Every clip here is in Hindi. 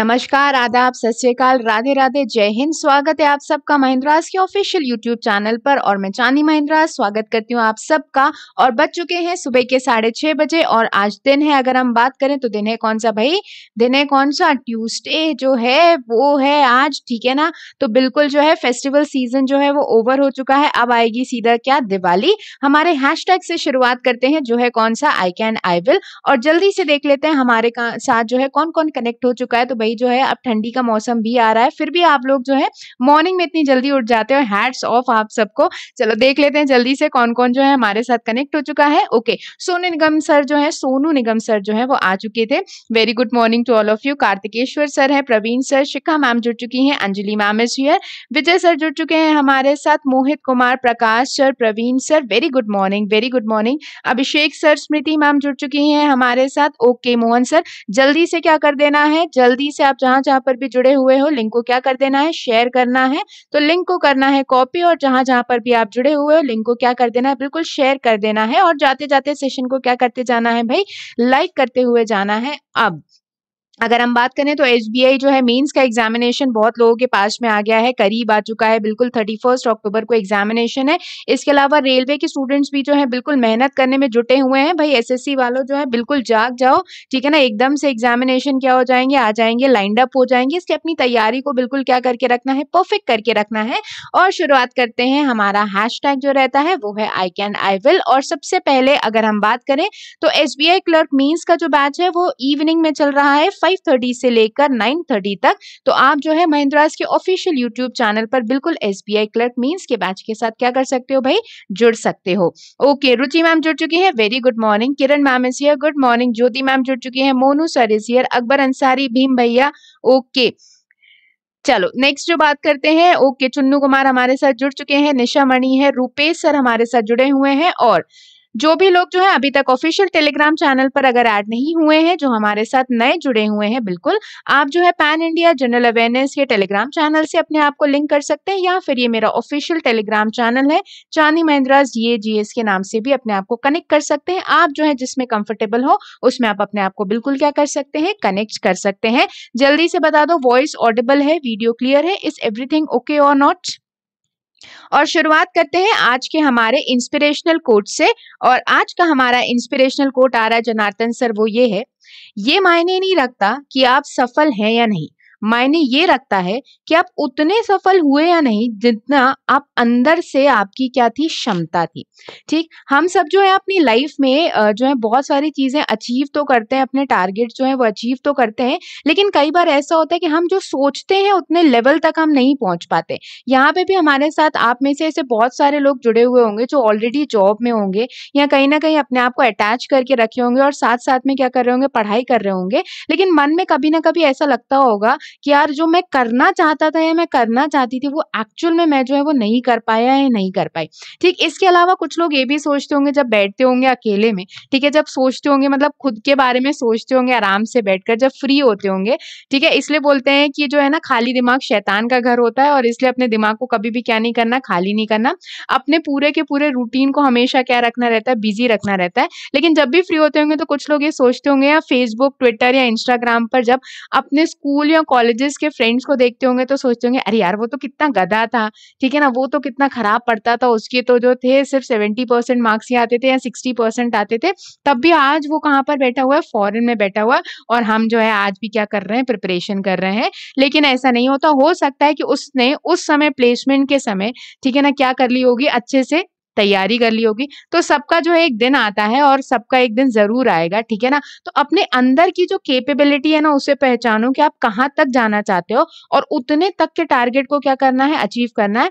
नमस्कार आदाब सत राधे राधे जय हिंद स्वागत है आप सबका महिंद्रास के ऑफिशियल यूट्यूब चैनल पर और मैं चांदी महिंद्रा स्वागत करती हूँ आप सबका और बज चुके हैं सुबह के साढ़े छह बजे और आज दिन है अगर हम बात करें तो दिन है कौन सा भाई दिन है कौन सा ट्यूसडे जो है वो है आज ठीक है ना तो बिल्कुल जो है फेस्टिवल सीजन जो है वो ओवर हो चुका है अब आएगी सीधा क्या दिवाली हमारे हैश से शुरुआत करते हैं जो है कौन सा आई कैन आई विल और जल्दी से देख लेते हैं हमारे साथ जो है कौन कौन कनेक्ट हो चुका है तो भाई वही जो है अब ठंडी का मौसम भी आ रहा है फिर भी आप लोग जो है मॉर्निंग में इतनी जल्दी उठ जाते हो हैट्स ऑफ आप सबको चलो देख लेते हैं जल्दी से कौन कौन जो है हमारे साथ कनेक्ट हो चुका है ओके सोनू निगम सर जो है सोनू निगम सर जो है वो आ चुके थे very good morning to all of you Karthikeshwar sir है प्रवीण सर शिखा मैम जुड़ चुकी है Anjali ma'am is here Vijay sir जुड़ चुके हैं हमारे साथ Mohit Kumar Prakash sir Praveen sir very good morning very good morning Abhishek sir Smriti ma'am जुड़ चुकी हैं हमारे साथ ओके मोहन सर जल्दी से क्या कर देना है जल्दी से आप जहां जहां पर भी जुड़े हुए हो लिंक को क्या कर देना है शेयर करना है तो लिंक को करना है कॉपी और जहां जहां पर भी आप जुड़े हुए हो लिंक को क्या कर देना है बिल्कुल शेयर कर देना है और जाते जाते सेशन को क्या करते जाना है भाई लाइक करते हुए जाना है अब अगर हम बात करें तो एस जो है मेंस का एग्जामिनेशन बहुत लोगों के पास में आ गया है करीब आ चुका है बिल्कुल थर्टी फर्स्ट अक्टूबर को एग्जामिनेशन है इसके अलावा रेलवे के स्टूडेंट्स भी जो है बिल्कुल मेहनत करने में जुटे हुए हैं भाई एसएससी वालों जो है बिल्कुल जाग जाओ ठीक है ना एकदम से एग्जामिनेशन क्या हो जाएंगे आ जाएंगे लाइंड अप हो जाएंगे इसकी अपनी तैयारी को बिल्कुल क्या करके रखना है परफेक्ट करके रखना है और शुरुआत करते हैं हमारा हैश जो रहता है वो है आई कैन आई विल और सबसे पहले अगर हम बात करें तो एस क्लर्क मीन्स का जो बैच है वो इवनिंग में चल रहा है 5:30 से लेकर 9:30 तक तो आप जो है महिंद्राज के ऑफिशियल यूट्यूब चैनल पर बिल्कुल S B I clerk means के बैच के साथ क्या कर सकते हो भाई जुड़ सकते हो ओके रुचि मैम जुड़ चुकी है very good morning Kiran ma'am is here good morning Jyoti ma'am जुड़ चुकी है Monu sir is here Akbar Ansari Bhim भैया ओके चलो नेक्स्ट जो बात करते हैं ओके चुन्नू कुमार हमारे साथ जुड़ चुके हैं निशा मणि है रूपेश सर हमारे साथ जुड़े हुए हैं और जो भी लोग जो है अभी तक ऑफिशियल टेलीग्राम चैनल पर अगर ऐड नहीं हुए हैं जो हमारे साथ नए जुड़े हुए हैं बिल्कुल आप जो है पैन इंडिया जनरल अवेयरनेस के टेलीग्राम चैनल से अपने आप को लिंक कर सकते हैं या फिर ये मेरा ऑफिशियल टेलीग्राम चैनल है चांदी महिंद्रा जी जीएस के नाम से भी अपने आप को कनेक्ट कर सकते हैं आप जो है जिसमें कंफर्टेबल हो उसमें आप अपने आप को बिल्कुल क्या कर सकते हैं कनेक्ट कर सकते हैं जल्दी से बता दो वॉइस ऑडिबल है वीडियो क्लियर है इस एवरीथिंग ओके और नॉट और शुरुआत करते हैं आज के हमारे इंस्पिरेशनल कोट से और आज का हमारा इंस्पिरेशनल कोट आ रहा है जनार्दन सर वो ये है ये मायने नहीं रखता कि आप सफल हैं या नहीं मायने ये रखता है कि आप उतने सफल हुए या नहीं जितना आप अंदर से आपकी क्या थी क्षमता थी ठीक हम सब जो है अपनी लाइफ में जो है बहुत सारी चीजें अचीव तो करते हैं अपने टारगेट जो है वो अचीव तो करते हैं लेकिन कई बार ऐसा होता है कि हम जो सोचते हैं उतने लेवल तक हम नहीं पहुंच पाते यहाँ पे भी हमारे साथ आप में से ऐसे बहुत सारे लोग जुड़े हुए होंगे जो ऑलरेडी जॉब में होंगे या कहीं ना कहीं अपने आप को अटैच करके रखे होंगे और साथ साथ में क्या कर रहे होंगे पढ़ाई कर रहे होंगे लेकिन मन में कभी ना कभी ऐसा लगता होगा कि यार जो मैं करना चाहता था या मैं करना चाहती थी वो एक्चुअल में मैं जो है वो नहीं कर पाया या नहीं कर पाई ठीक इसके अलावा कुछ लोग ये भी सोचते होंगे जब बैठते होंगे अकेले में ठीक है जब सोचते होंगे मतलब खुद के बारे में सोचते होंगे आराम से बैठकर जब फ्री होते होंगे ठीक है इसलिए बोलते हैं कि जो है ना खाली दिमाग शैतान का घर होता है और इसलिए अपने दिमाग को कभी भी क्या नहीं करना खाली नहीं करना अपने पूरे के पूरे रूटीन को हमेशा क्या रखना रहता है बिजी रखना रहता है लेकिन जब भी फ्री होते होंगे तो कुछ लोग ये सोचते होंगे या फेसबुक ट्विटर या इंस्टाग्राम पर जब अपने स्कूल या कॉलेजेस के फ्रेंड्स को देखते होंगे तो सोचते होंगे अरे यार वो तो कितना गधा था ठीक है ना वो तो कितना खराब पड़ता था उसके तो जो थे सिर्फ सेवेंटी परसेंट मार्क्स ही आते थे या सिक्सटी परसेंट आते थे तब भी आज वो कहाँ पर बैठा हुआ है फॉरन में बैठा हुआ और हम जो है आज भी क्या कर रहे हैं प्रिपरेशन कर रहे हैं लेकिन ऐसा नहीं होता हो सकता है कि उसने उस समय प्लेसमेंट के समय ठीक है ना क्या कर ली होगी अच्छे से तैयारी कर ली होगी तो सबका जो है एक दिन आता है और सबका एक दिन जरूर आएगा ठीक है ना तो अपने अंदर की जो केपेबिलिटी है ना उसे पहचानो कि आप कहाँ तक जाना चाहते हो और उतने तक के टारगेट को क्या करना है अचीव करना है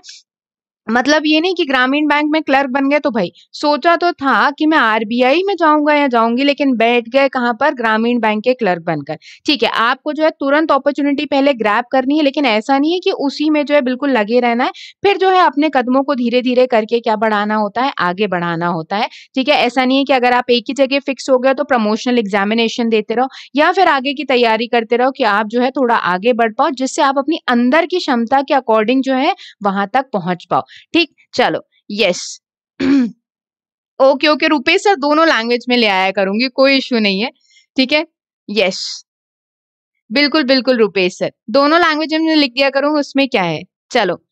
मतलब ये नहीं कि ग्रामीण बैंक में क्लर्क बन गए तो भाई सोचा तो था कि मैं आरबीआई में जाऊंगा या जाऊंगी लेकिन बैठ गए कहाँ पर ग्रामीण बैंक के क्लर्क बनकर ठीक है आपको जो है तुरंत अपॉर्चुनिटी पहले ग्रैप करनी है लेकिन ऐसा नहीं है कि उसी में जो है बिल्कुल लगे रहना है फिर जो है अपने कदमों को धीरे धीरे करके क्या बढ़ाना होता है आगे बढ़ाना होता है ठीक है ऐसा नहीं है कि अगर आप एक ही जगह फिक्स हो गया तो प्रमोशनल एग्जामिनेशन देते रहो या फिर आगे की तैयारी करते रहो कि आप जो है थोड़ा आगे बढ़ पाओ जिससे आप अपनी अंदर की क्षमता के अकॉर्डिंग जो है वहां तक पहुंच पाओ ठीक चलो yes okay okay Rupesh sir दोनों लैंग्वेज में ले आया करूंगी कोई इश्यू नहीं है ठीक है यस बिल्कुल बिल्कुल रुपेश सर दोनों लैंग्वेज में लिख दिया करूंगा उसमें क्या है चलो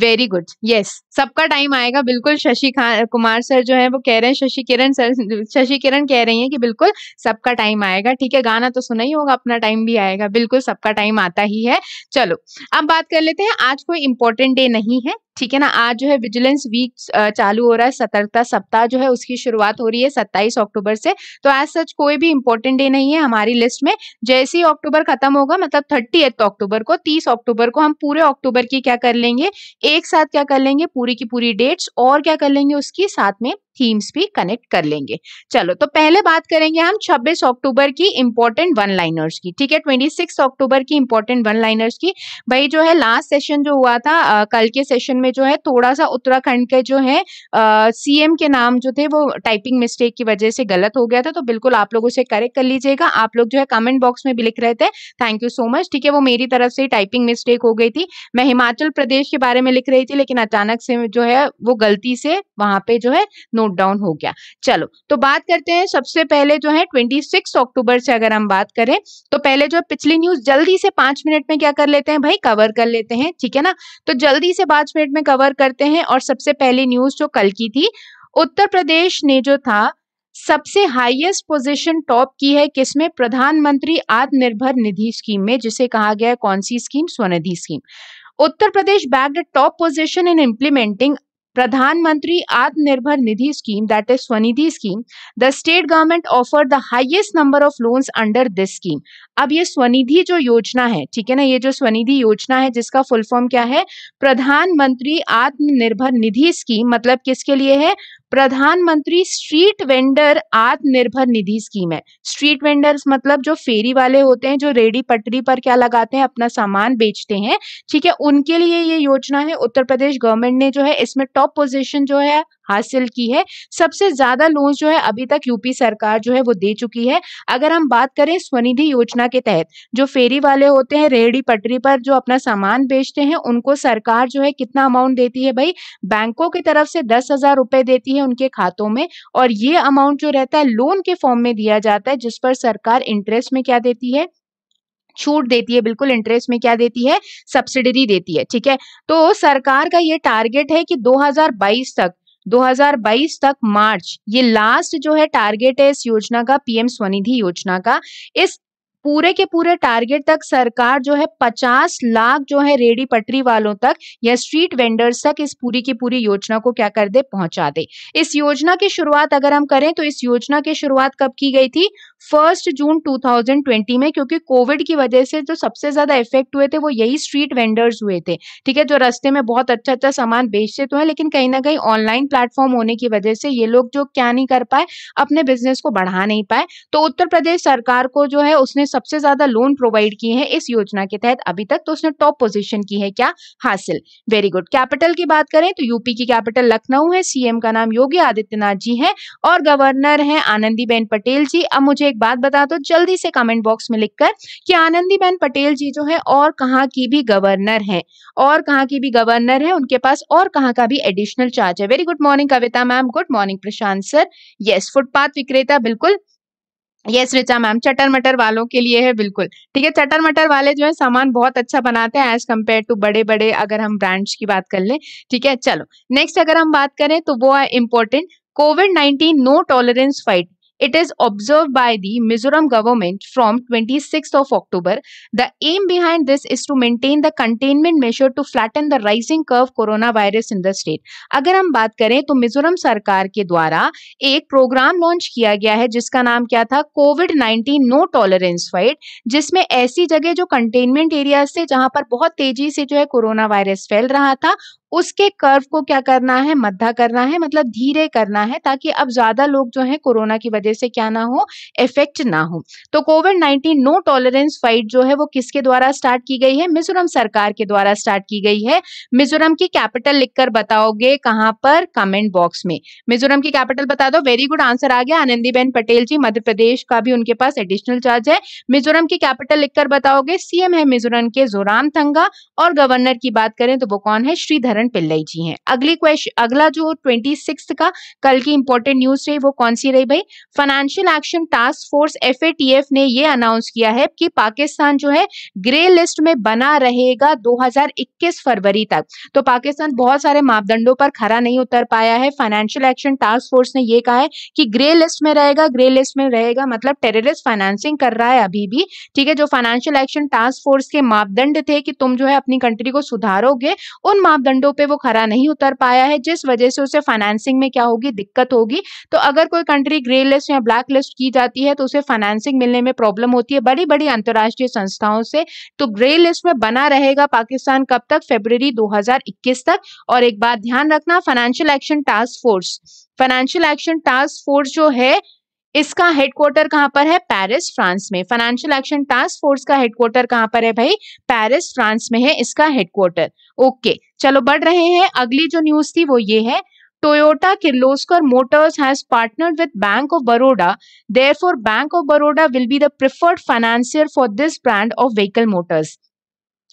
वेरी गुड यस सबका टाइम आएगा बिल्कुल शशि कुमार सर जो है वो कह रहे हैं शशि किरण सर शशि किरण कह रही हैं कि बिल्कुल सबका टाइम आएगा ठीक है गाना तो सुना ही होगा अपना टाइम भी आएगा बिल्कुल सबका टाइम आता ही है चलो अब बात कर लेते हैं आज कोई इंपॉर्टेंट डे नहीं है ठीक है ना आज जो है विजिलेंस वीक चालू हो रहा है सतर्कता सप्ताह जो है उसकी शुरुआत हो रही है सत्ताईस अक्टूबर से तो एज सच कोई भी इंपॉर्टेंट डे नहीं है हमारी लिस्ट में जैसे ही अक्टूबर खत्म होगा मतलब थर्टी अक्टूबर को तीस अक्टूबर को हम पूरे अक्टूबर की क्या कर लेंगे एक साथ क्या कर लेंगे पूरी की पूरी डेट्स और क्या कर लेंगे उसकी साथ में थीम्स भी कनेक्ट कर लेंगे चलो तो पहले बात करेंगे हम 26 अक्टूबर की इंपॉर्टेंट वन लाइनर्स की ठीक है 26 अक्टूबर की इंपॉर्टेंट वन लाइनर्स की भाई जो है लास्ट सेशन जो हुआ था आ, कल के सेशन में जो है थोड़ा सा उत्तराखंड के जो है सीएम के नाम जो थे वो टाइपिंग मिस्टेक की वजह से गलत हो गया था तो बिल्कुल आप लोग उसे करेक्ट कर लीजिएगा आप लोग जो है कमेंट बॉक्स में भी लिख रहे थे थैंक यू सो मच ठीक है वो मेरी तरफ से टाइपिंग मिस्टेक हो गई थी मैं हिमाचल प्रदेश के बारे में लिख रही थी लेकिन अचानक से जो है वो गलती से वहां पे जो है नोट नोट डाउन हो गया चलो तो बात करते हैं सबसे पहले जो है 26 अक्टूबर से अगर हम बात करें तो पहले जो पिछली न्यूज जल्दी से पांच मिनट में क्या कर लेते हैं भाई कवर कर लेते हैं ठीक है ना तो जल्दी से पांच मिनट में कवर करते हैं और सबसे पहली न्यूज जो कल की थी उत्तर प्रदेश ने जो था सबसे हाईएस्ट पोजीशन टॉप की है किसमें प्रधानमंत्री आत्मनिर्भर निधि स्कीम में जिसे कहा गया है कौन सी scheme Swanidhi scheme Uttar Pradesh bagged top position in implementing Pradhan Mantri Atmanirbhar Nidhi scheme that is Swanidhi scheme the state government offer the highest number of loans under this scheme अब ये स्वनिधि जो योजना है ठीक है ना ये जो स्वनिधि योजना है जिसका फुल फॉर्म क्या है प्रधानमंत्री आत्मनिर्भर निधि स्कीम मतलब किसके लिए है प्रधानमंत्री street vendor Atmanirbhar Nidhi scheme है स्ट्रीट वेंडर्स मतलब जो फेरी वाले होते हैं जो रेडी पटरी पर क्या लगाते हैं अपना सामान बेचते हैं ठीक है उनके लिए ये योजना है उत्तर प्रदेश गवर्नमेंट ने जो है इसमें टॉप पोजीशन जो है हासिल की है सबसे ज्यादा लोन जो है अभी तक यूपी सरकार जो है वो दे चुकी है अगर हम बात करें स्वनिधि योजना के तहत जो फेरी वाले होते हैं रेहड़ी पटरी पर जो अपना सामान बेचते हैं उनको सरकार जो है कितना अमाउंट देती है भाई बैंकों की तरफ से दस हजार रुपए देती है उनके खातों में और ये अमाउंट जो रहता है लोन के फॉर्म में दिया जाता है जिस पर सरकार इंटरेस्ट में क्या देती है छूट देती है बिल्कुल इंटरेस्ट में क्या देती है सब्सिडरी देती है ठीक है तो सरकार का ये टारगेट है कि 2022 तक 2022 तक मार्च ये लास्ट जो है टारगेट है इस योजना का पीएम स्वनिधि योजना का इस पूरे के पूरे टारगेट तक सरकार जो है पचास लाख जो है रेडी पटरी वालों तक या स्ट्रीट वेंडर्स तक इस पूरी की पूरी योजना को क्या कर दे पहुंचा दे इस योजना की शुरुआत अगर हम करें तो इस योजना की शुरुआत कब की गई थी फर्स्ट जून 2020 में क्योंकि कोविड की वजह से जो सबसे ज्यादा इफेक्ट हुए थे वो यही स्ट्रीट वेंडर्स हुए थे ठीक है जो रस्ते में बहुत अच्छा अच्छा सामान बेचते तो है लेकिन कहीं ना कहीं ऑनलाइन प्लेटफॉर्म होने की वजह से ये लोग जो क्या नहीं कर पाए अपने बिजनेस को बढ़ा नहीं पाए तो उत्तर प्रदेश सरकार को जो है उसने सबसे ज्यादा लोन प्रोवाइड किए हैं इस योजना के तहत अभी तक तो उसने टॉप पोजीशन की है क्या हासिल वेरी गुड कैपिटल की बात करें तो यूपी की कैपिटल लखनऊ है सीएम का नाम योगी आदित्यनाथ जी है और गवर्नर है आनंदीबेन पटेल जी अब मुझे एक बात बता दो जल्दी से कमेंट बॉक्स में लिखकर कि आनंदीबेन पटेल जी जो है और कहाँ की भी गवर्नर है और कहाँ की भी गवर्नर है उनके पास और कहाँ का भी एडिशनल चार्ज है very good morning Kavita ma'am good morning Prashant sir yes footpath विक्रेता बिल्कुल यस रिचा मैम चटर मटर वालों के लिए है बिल्कुल ठीक है चटर मटर वाले जो है सामान बहुत अच्छा बनाते हैं एज कम्पेयर टू बड़े बड़े अगर हम ब्रांड्स की बात कर लें ठीक है चलो नेक्स्ट अगर हम बात करें तो वो है important Covid nineteen no tolerance fight It is observed by the Mizoram government from 26th of October. The aim behind this is to maintain the containment measure to flatten the rising curve coronavirus in the state. agar hum baat kare to mizoram sarkar ke dwara ek program launch kiya gaya hai jiska naam kya tha covid 19 no tolerance fight jisme aisi jagah jo containment areas थे jahan par bahut tezi se jo hai corona virus फैल रहा था उसके कर्व को क्या करना है मध्धा करना है मतलब धीरे करना है ताकि अब ज्यादा लोग जो है कोरोना की वजह से क्या ना हो इफेक्ट ना हो तो Covid nineteen no tolerance fight जो है वो किसके द्वारा स्टार्ट की गई है मिजोरम सरकार के द्वारा स्टार्ट की गई है मिजोरम की कैपिटल लिखकर बताओगे कहाँ पर कमेंट बॉक्स में मिजोरम की कैपिटल बता दो वेरी गुड आंसर आ गया आनंदीबेन पटेल जी मध्य प्रदेश का भी उनके पास एडिशनल चार्ज है मिजोरम की कैपिटल लिखकर बताओगे सीएम है मिजोरम के जोराम थंगा और गवर्नर की बात करें तो वो कौन है श्रीधर हरण पिल्लई जी हैं अगले क्वेश्चन अगला जो ट्वेंटी सिक्स का कल की इंपॉर्टेंट न्यूज रही वो कौन सी रही भाई financial action task force F ने ये अनाउंस किया है कि पाकिस्तान जो है ग्रे लिस्ट में बना रहेगा 2021 फरवरी तक तो पाकिस्तान बहुत सारे मापदंडों पर खरा नहीं उतर पाया है फाइनेंशियल एक्शन टास्क फोर्स ने यह कहा है कि ग्रे लिस्ट में रहेगा ग्रे लिस्ट में रहेगा मतलब टेररिस्ट फाइनेंसिंग कर रहा है अभी भी ठीक है जो फाइनेंशियल एक्शन टास्क फोर्स के मापदंड थे कि तुम जो है अपनी कंट्री को सुधारोगे उन मापदंडों विंडो पे वो खरा नहीं उतर पाया है जिस वजह से उसे फाइनेंसिंग में क्या होगी दिक्कत होगी तो अगर कोई कंट्री ग्रे लिस्ट या ब्लैक लिस्ट की जाती है तो उसे फाइनेंसिंग मिलने में प्रॉब्लम होती है बड़ी बड़ी अंतर्राष्ट्रीय संस्थाओं से तो ग्रे लिस्ट में बना रहेगा पाकिस्तान कब तक फेब्रवरी दो तक और एक बात ध्यान रखना financial action task force financial action task force जो है इसका हेडक्वार्टर कहां पर है पेरिस फ्रांस में फाइनेंशियल एक्शन टास्क फोर्स का हेडक्वार्टर कहां पर है भाई पेरिस फ्रांस में है इसका हेडक्वार्टर ओके चलो बढ़ रहे हैं अगली जो न्यूज थी वो ये है Toyota Kirloskar Motors has partnered with Bank of Baroda therefore Bank of Baroda will be the preferred financier for this brand of vehicle motors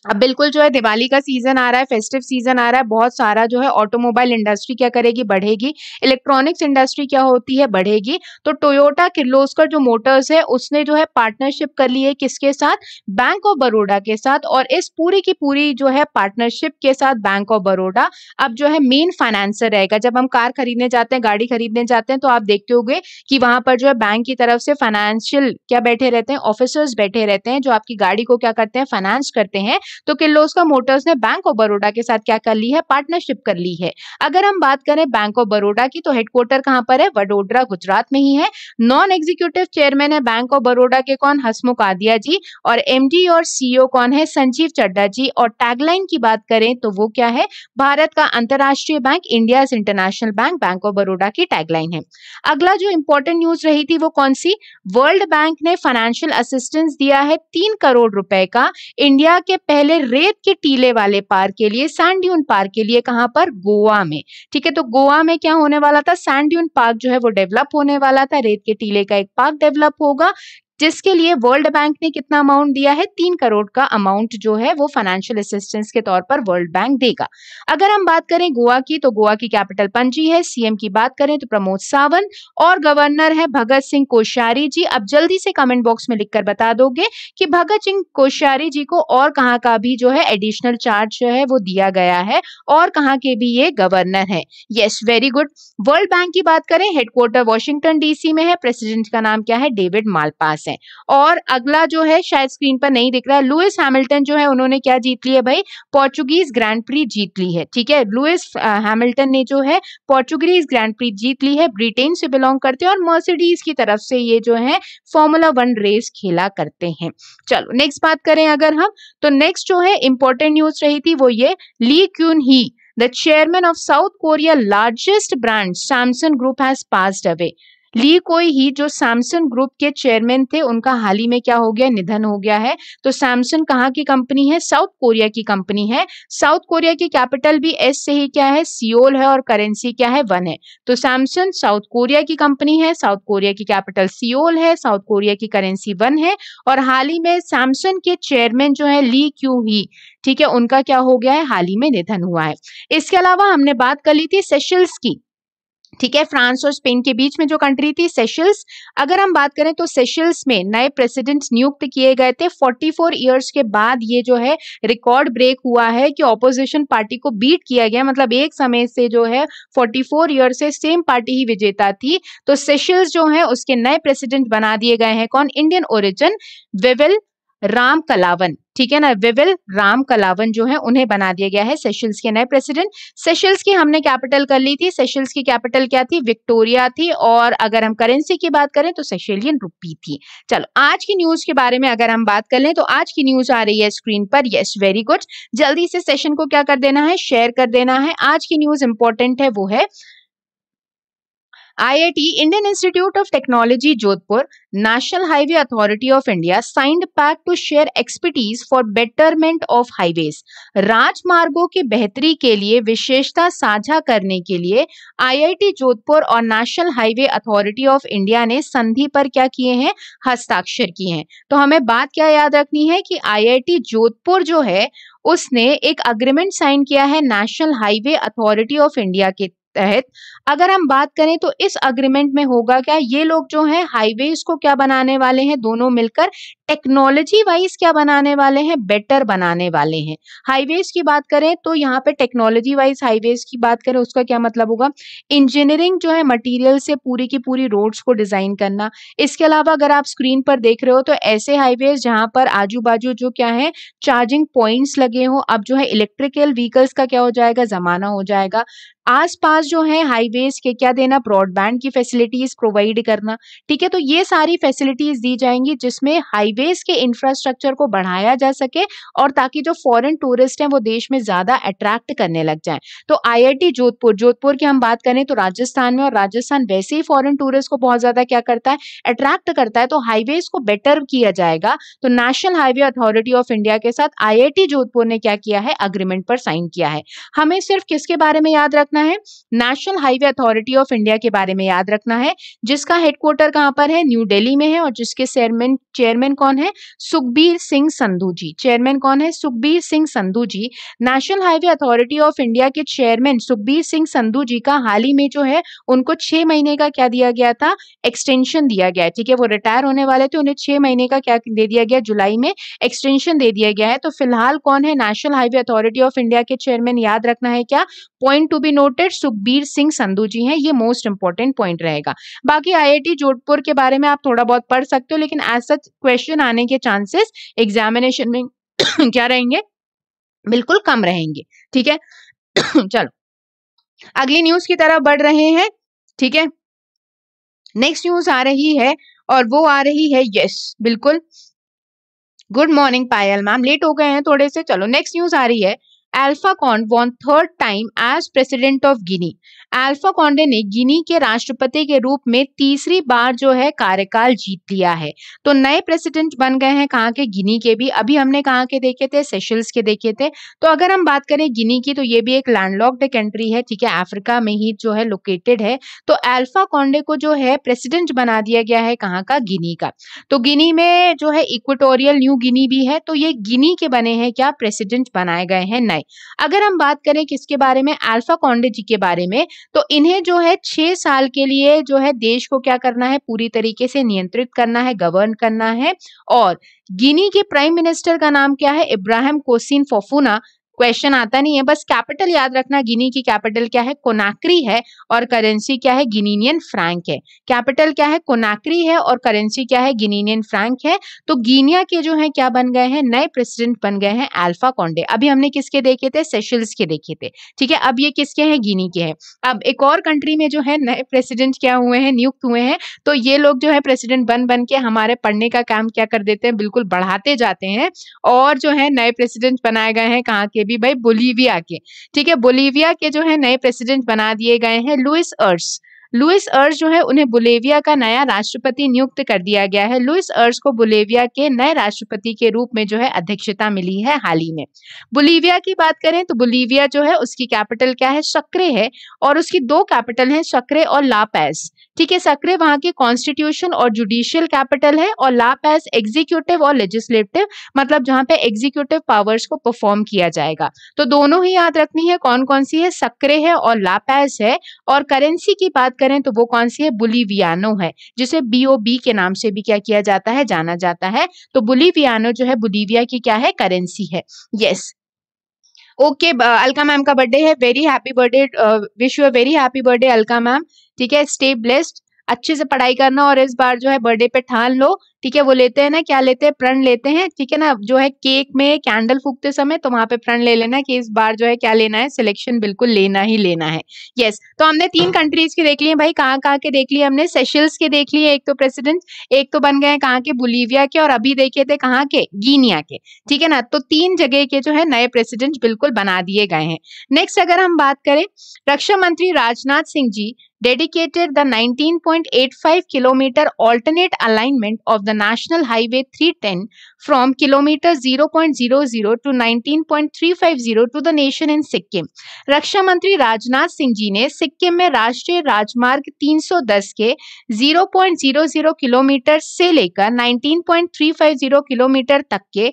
अब बिल्कुल जो है दिवाली का सीजन आ रहा है फेस्टिव सीजन आ रहा है बहुत सारा जो है ऑटोमोबाइल इंडस्ट्री क्या करेगी बढ़ेगी इलेक्ट्रॉनिक्स इंडस्ट्री क्या होती है बढ़ेगी तो टोयोटा किर्लोस्कर जो मोटर्स है उसने जो है पार्टनरशिप कर ली है किसके साथ बैंक ऑफ बड़ोडा के साथ और इस पूरी की पूरी जो है पार्टनरशिप के साथ बैंक ऑफ बड़ोडा अब जो है मेन फाइनेंसर रहेगा जब हम कार खरीदने जाते हैं गाड़ी खरीदने जाते हैं तो आप देखते हो कि वहां पर जो है बैंक की तरफ से फाइनेंशियल क्या बैठे रहते हैं ऑफिसर्स बैठे रहते हैं जो आपकी गाड़ी को क्या करते हैं फाइनेंस करते हैं तो किर्लोस्का मोटर्स ने बैंक ऑफ बड़ोडा के साथ क्या कर ली है पार्टनरशिप कर ली है अगर हम बात करें बैंक ऑफ बड़ोडा की तो हेडक्वार्टर कहाँ पर है वडोदरा गुजरात में ही है नॉन एग्जीक्यूटिव चेयरमैन है बैंक ऑफ बड़ोडा के कौन हसमुख आदिया जी और एम और सीईओ e कौन है संजीव चड्डा जी और टैगलाइन की बात करें तो वो क्या है भारत का अंतर्राष्ट्रीय bank India International Bank Bank of Baroda की टैगलाइन है अगला जो इंपॉर्टेंट न्यूज रही थी वो कौन सी वर्ल्ड बैंक ने फाइनेंशियल असिस्टेंस दिया है तीन करोड़ रुपए का इंडिया के पहले पहले रेत के टीले वाले पार्क के लिए सैंड्यून पार्क के लिए कहां पर गोवा में ठीक है तो गोवा में क्या होने वाला था सैंड्यून पार्क जो है वो डेवलप होने वाला था रेत के टीले का एक पार्क डेवलप होगा जिसके लिए वर्ल्ड बैंक ने कितना अमाउंट दिया है तीन करोड़ का अमाउंट जो है वो फाइनेंशियल असिस्टेंस के तौर पर वर्ल्ड बैंक देगा अगर हम बात करें गोवा की तो गोवा की कैपिटल पंजी है सीएम की बात करें तो प्रमोद सावंत और गवर्नर है भगत सिंह कोश्यारी जी अब जल्दी से कमेंट बॉक्स में लिखकर बता दोगे की भगत सिंह कोश्यारी जी को और कहाँ का भी जो है एडिशनल चार्ज जो है वो दिया गया है और कहाँ के भी ये गवर्नर है yes very good World Bank की बात करें हेडक्वार्टर वॉशिंगटन डीसी में है प्रेसिडेंट का नाम क्या है डेविड मालपास है हैं और अगला जो है शायद स्क्रीन पर नहीं दिख रहा है लुइस हैमिल्टन जो है उन्होंने क्या जीत ली है भाई पोर्चुगीज ग्रैंड प्री जीत ली है ठीक है लुइस हैमिल्टन ने जो है पोर्चुगीज ग्रैंड प्री जीत ली है ब्रिटेन से बिलोंग करते हैं और मर्सिडीज की तरफ से ये जो है फॉर्मूला वन रेस खेला करते हैं चलो नेक्स्ट बात करें अगर हम तो नेक्स्ट जो है इंपॉर्टेंट न्यूज रही थी वो ये Lee Kun Hee the chairman of South Korea largest brand Samsung group has passed away Lee Kun Hee जो सैमसंग ग्रुप के चेयरमैन थे उनका हाल ही में क्या हो गया निधन हो गया है तो सैमसंग कहाँ की कंपनी है साउथ कोरिया की कंपनी है साउथ कोरिया की कैपिटल भी एस से ही क्या है सियोल है और करेंसी क्या है वन है तो सैमसंग साउथ कोरिया की कंपनी है साउथ कोरिया की कैपिटल सियोल है साउथ कोरिया की करेंसी वन है और हाल ही में सैमसंग के चेयरमैन जो है ली क्यू ही ठीक है उनका क्या हो गया है हाल ही में निधन हुआ है इसके अलावा हमने बात कर ली थी सेशल्स की ठीक है फ्रांस और स्पेन के बीच में जो कंट्री थी सेशल्स अगर हम बात करें तो सेशल्स में नए प्रेसिडेंट नियुक्त किए गए थे 44 इयर्स के बाद ये जो है रिकॉर्ड ब्रेक हुआ है कि ऑपोजिशन पार्टी को बीट किया गया मतलब एक समय से जो है 44 फोर से सेम पार्टी ही विजेता थी तो सेशल्स जो है उसके नए प्रेसिडेंट बना दिए गए हैं कौन Indian origin Wavel Ram Kalawan ठीक है ना विविल राम कलावन जो है उन्हें बना दिया गया है सेशल्स के नए प्रेसिडेंट सेशल्स की हमने कैपिटल कर ली थी सेशल्स की कैपिटल क्या थी विक्टोरिया थी और अगर हम करेंसी की बात करें तो सेशेलियन रूपी थी चलो आज की न्यूज के बारे में अगर हम बात कर लें तो आज की न्यूज आ रही है स्क्रीन पर येस वेरी गुड जल्दी से सेशन को क्या कर देना है शेयर कर देना है आज की न्यूज इंपॉर्टेंट है वो है IIT Indian Institute of Technology Jodhpur National Highway Authority of India signed pact to share expertise for betterment of highways राजमार्गों के बेहतरी के लिए विशेषता साझा करने के लिए आईआईटी जोधपुर और National Highway Authority of India ने संधि पर क्या किए हैं हस्ताक्षर किए हैं तो हमें बात क्या याद रखनी है कि आई जोधपुर जो है उसने एक अग्रीमेंट साइन किया है National Highway Authority of India के तहत अगर हम बात करें तो इस अग्रीमेंट में होगा क्या ये लोग जो है हाईवे को क्या बनाने वाले हैं दोनों मिलकर टेक्नोलॉजी वाइज क्या बनाने वाले हैं बेटर बनाने वाले हैं हाईवेज की बात करें तो यहाँ पे टेक्नोलॉजी वाइज हाईवेज की बात करें उसका क्या मतलब होगा इंजीनियरिंग जो है मटेरियल से पूरी की पूरी रोड्स को डिजाइन करना इसके अलावा अगर आप स्क्रीन पर देख रहे हो तो ऐसे हाईवेज जहां पर आजू बाजू जो क्या है चार्जिंग पॉइंट्स लगे हो अब जो है इलेक्ट्रिकल व्हीकल्स का क्या हो जाएगा जमाना हो जाएगा आसपास पास जो है हाईवेज के क्या देना ब्रॉडबैंड की फैसिलिटीज प्रोवाइड करना ठीक है तो ये सारी फैसिलिटीज दी जाएंगी जिसमें हाईवेज के इंफ्रास्ट्रक्चर को बढ़ाया जा सके और ताकि जो फॉरेन टूरिस्ट हैं वो देश में ज्यादा अट्रैक्ट करने लग जाए तो आई जोधपुर जोधपुर की हम बात करें तो राजस्थान में और राजस्थान वैसे ही फॉरन टूरिस्ट को बहुत ज्यादा क्या करता है अट्रैक्ट करता है तो हाईवेज को बेटर किया जाएगा तो National Highway Authority of India के साथ आई जोधपुर ने क्या किया है अग्रीमेंट पर साइन किया है हमें सिर्फ किसके बारे में याद रखना है National Highway Authority of India के बारे में याद रखना है जिसका हेडक्वार्टर कहाँ पर है न्यू दिल्ली में है और जिसके चेयरमैन चेयरमैन कौन है सुखबीर सिंह संधू जी चेयरमैन कौन है Sukhbir Singh Sandhu ji National Highway Authority of India के चेयरमैन सुखबीर सिंह संधू जी का हाल ही में जो है उनको छह महीने का क्या दिया गया था एक्सटेंशन दिया गया ठीक है वो रिटायर होने वाले थे उन्हें छह महीने का क्या दे दिया गया जुलाई में एक्सटेंशन दे दिया गया है तो फिलहाल कौन है National Highway Authority of India के चेयरमैन याद रखना है क्या पॉइंट टू बी नोटेड सुख बीर सिंह संधू जी हैं ये मोस्ट इंपॉर्टेंट पॉइंट रहेगा बाकी आईआईटी जोधपुर के बारे में आप थोड़ा बहुत पढ़ सकते हो लेकिन एज सच क्वेश्चन आने के चांसेस एग्जामिनेशन में क्या रहेंगे बिल्कुल कम रहेंगे ठीक है चलो अगली न्यूज की तरफ बढ़ रहे हैं ठीक है नेक्स्ट न्यूज आ रही है और वो आ रही है यस बिल्कुल good morning Payal ma'am late हो गए हैं थोड़े से चलो नेक्स्ट न्यूज आ रही है Alpha Conde won third time as President of Guinea. Alpha Conde ने गिनी के राष्ट्रपति के रूप में तीसरी बार जो है कार्यकाल जीत लिया है तो नए प्रेसिडेंट बन गए हैं कहाँ के गिनी के भी अभी हमने कहाँ के देखे थे सेशल्स के देखे थे तो अगर हम बात करें गिनी की तो ये भी एक लैंडलॉक्ड कंट्री है ठीक है अफ्रीका में ही जो है लोकेटेड है तो अल्फा कॉन्डे को जो है प्रेसिडेंट बना दिया गया है कहाँ का गिनी का तो गिनी में जो है इक्वेटोरियल न्यू गिनी भी है तो ये गिनी के बने हैं क्या प्रेसिडेंट बनाए गए हैं नए अगर हम बात करें किसके बारे में अल्फा कॉन्डे जी के बारे में तो इन्हें जो है छह साल के लिए जो है देश को क्या करना है पूरी तरीके से नियंत्रित करना है गवर्न करना है और गिनी के प्राइम मिनिस्टर का नाम क्या है इब्राहिम कोसिन फोफुना क्वेश्चन आता नहीं है बस कैपिटल याद रखना गिनी की कैपिटल क्या है कोनाक्री है और करेंसी क्या है गिनीनियन फ्रैंक है कैपिटल क्या है कोनाक्री है और करेंसी क्या है गिनीनियन फ्रैंक है तो गिनिया के जो है क्या बन गए हैं नए प्रेसिडेंट बन गए हैं अल्फा कॉन्डे अभी हमने किसके देखे थे सेशल्स के देखे थे ठीक है अब ये किसके हैं गिनी के हैं अब एक और कंट्री में जो है नए प्रेसिडेंट क्या हुए हैं नियुक्त हुए हैं तो ये लोग जो है प्रेसिडेंट बन बन के हमारे पढ़ने का काम क्या कर देते हैं बिल्कुल बढ़ाते जाते हैं और जो है नए प्रेसिडेंट बनाए गए हैं कहाँ के भी भाई बोलीविया के ठीक है बोलीविया के जो है नए प्रेसिडेंट बना दिए गए हैं लुइस अर्स लुइस अर्ज जो है उन्हें बुलेविया का नया राष्ट्रपति नियुक्त कर दिया गया है लुइस अर्ज को बुलेविया के नए राष्ट्रपति के रूप में जो है अध्यक्षता मिली है हाल ही में बुलेविया की बात करें तो बुलेविया जो है उसकी कैपिटल क्या है सक्रे है और उसकी दो कैपिटल है सक्रे और लापैस ठीक है सक्रे वहां के कॉन्स्टिट्यूशन और जुडिशियल कैपिटल है और लापैस एग्जीक्यूटिव और लेजिस्लेटिव मतलब जहां पे एग्जीक्यूटिव पावर्स को परफॉर्म किया जाएगा तो दोनों ही याद रखनी है कौन कौन सी है सक्रे है और लापैस है और करेंसी की बात करें तो वो कौन सी है बुलिवियानो है जिसे बीओबी के नाम से भी क्या किया जाता है जाना जाता है तो बुलिवियानो जो है बुलिविया की क्या है करेंसी है यस ओके अलका मैम का बर्थडे है very happy birthday wish you a very happy birthday Alka ma'am ठीक है स्टे ब्लेस्ड अच्छे से पढ़ाई करना और इस बार जो है बर्थडे पे ठान लो ठीक है वो लेते हैं ना क्या लेते हैं प्रण लेते हैं ठीक है ना जो है केक में कैंडल फूकते समय तो वहां पे प्रण ले लेना कि इस बार जो है क्या लेना है सिलेक्शन बिल्कुल लेना ही लेना है यस yes, तो हमने तीन कंट्रीज हाँ। के देख लिए भाई कहाँ कहाँ के देख लिए हमने सेशल्स के देख लिए एक तो प्रेसिडेंट एक तो बन गए कहाँ के बुलीविया के और अभी देखे थे कहाँ के गीनिया के ठीक है ना तो तीन जगह के जो है नए प्रेसिडेंट बिल्कुल बना दिए गए हैं नेक्स्ट अगर हम बात करें रक्षा मंत्री राजनाथ सिंह जी dedicated the 19.85 km alternate alignment of the National Highway 310 from kilometer 0.00 to 19.350 to the nation in Sikkim. रक्षा मंत्री राजनाथ सिंह जी ने सिक्किम में राष्ट्रीय राजमार्ग 310 के 0.00 किलोमीटर से लेकर 19.350 किलोमीटर तक के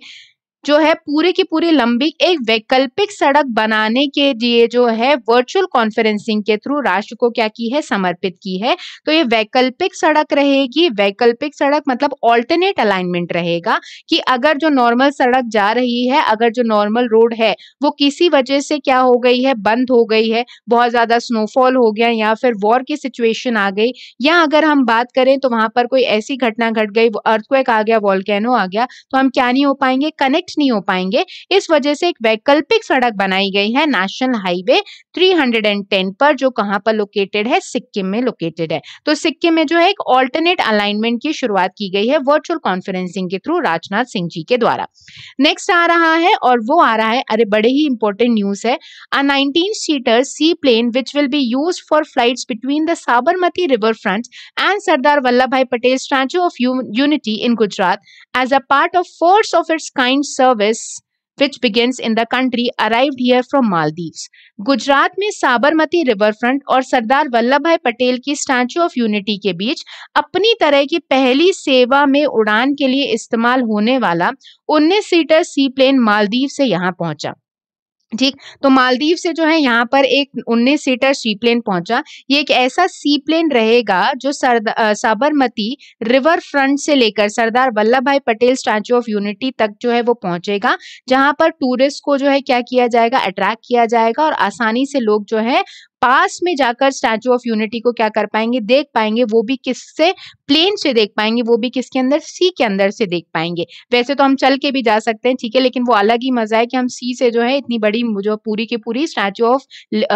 जो है पूरे की पूरी लंबी एक वैकल्पिक सड़क बनाने के लिए जो है वर्चुअल कॉन्फ्रेंसिंग के थ्रू राष्ट्र को क्या की है समर्पित की है तो ये वैकल्पिक सड़क रहेगी वैकल्पिक सड़क मतलब ऑल्टरनेट अलाइनमेंट रहेगा कि अगर जो नॉर्मल सड़क जा रही है अगर जो नॉर्मल रोड है वो किसी वजह से क्या हो गई है बंद हो गई है बहुत ज्यादा स्नोफॉल हो गया या फिर वॉर की सिचुएशन आ गई या अगर हम बात करें तो वहां पर कोई ऐसी घटना घट गई अर्थक्वेक आ गया वॉलकैनो आ गया तो हम क्या नहीं हो पाएंगे कनेक्ट कनेक्ट नहीं हो पाएंगे इस वजह से एक वैकल्पिक सड़क बनाई गई है नेशनल हाईवे 310 पर जो कहाँ पर लोकेटेड है सिक्किम में लोकेटेड है तो सिक्किम में जो है एक ऑल्टरनेट अलाइनमेंट की शुरुआत की गई है वर्चुअल कॉन्फ्रेंसिंग के थ्रू राजनाथ सिंह जी के द्वारा नेक्स्ट आ रहा है और वो आ रहा है अरे बड़े ही इंपॉर्टेंट न्यूज है a nineteen seater sea plane which will be use for flight between the Sabarmati river front and Sardar Vallabh Bhai Patel statue of unity in Gujarat as a part of force of its kind service which begins in the country arrived here from Maldives. Gujarat में साबरमती रिवर फ्रंट और सरदार वल्लभ भाई पटेल की स्टैचू ऑफ यूनिटी के बीच अपनी तरह की पहली सेवा में उड़ान के लिए इस्तेमाल होने वाला उन्नीस सीटर सी प्लेन मालदीव से यहाँ पहुंचा ठीक तो मालदीव से जो है यहाँ पर एक 19 सीटर सी प्लेन पहुंचा ये एक ऐसा सी प्लेन रहेगा जो साबरमती रिवर फ्रंट से लेकर सरदार Vallabh Bhai Patel statue of unity तक जो है वो पहुंचेगा जहां पर टूरिस्ट को जो है क्या किया जाएगा अट्रैक्ट किया जाएगा और आसानी से लोग जो है पास में जाकर स्टैचू ऑफ यूनिटी को क्या कर पाएंगे देख पाएंगे वो भी किससे प्लेन से देख पाएंगे वो भी किसके अंदर सी के अंदर से देख पाएंगे वैसे तो हम चल के भी जा सकते हैं ठीक है लेकिन वो अलग ही मजा है कि हम सी से जो है इतनी बड़ी जो पूरी की पूरी स्टैचू ऑफ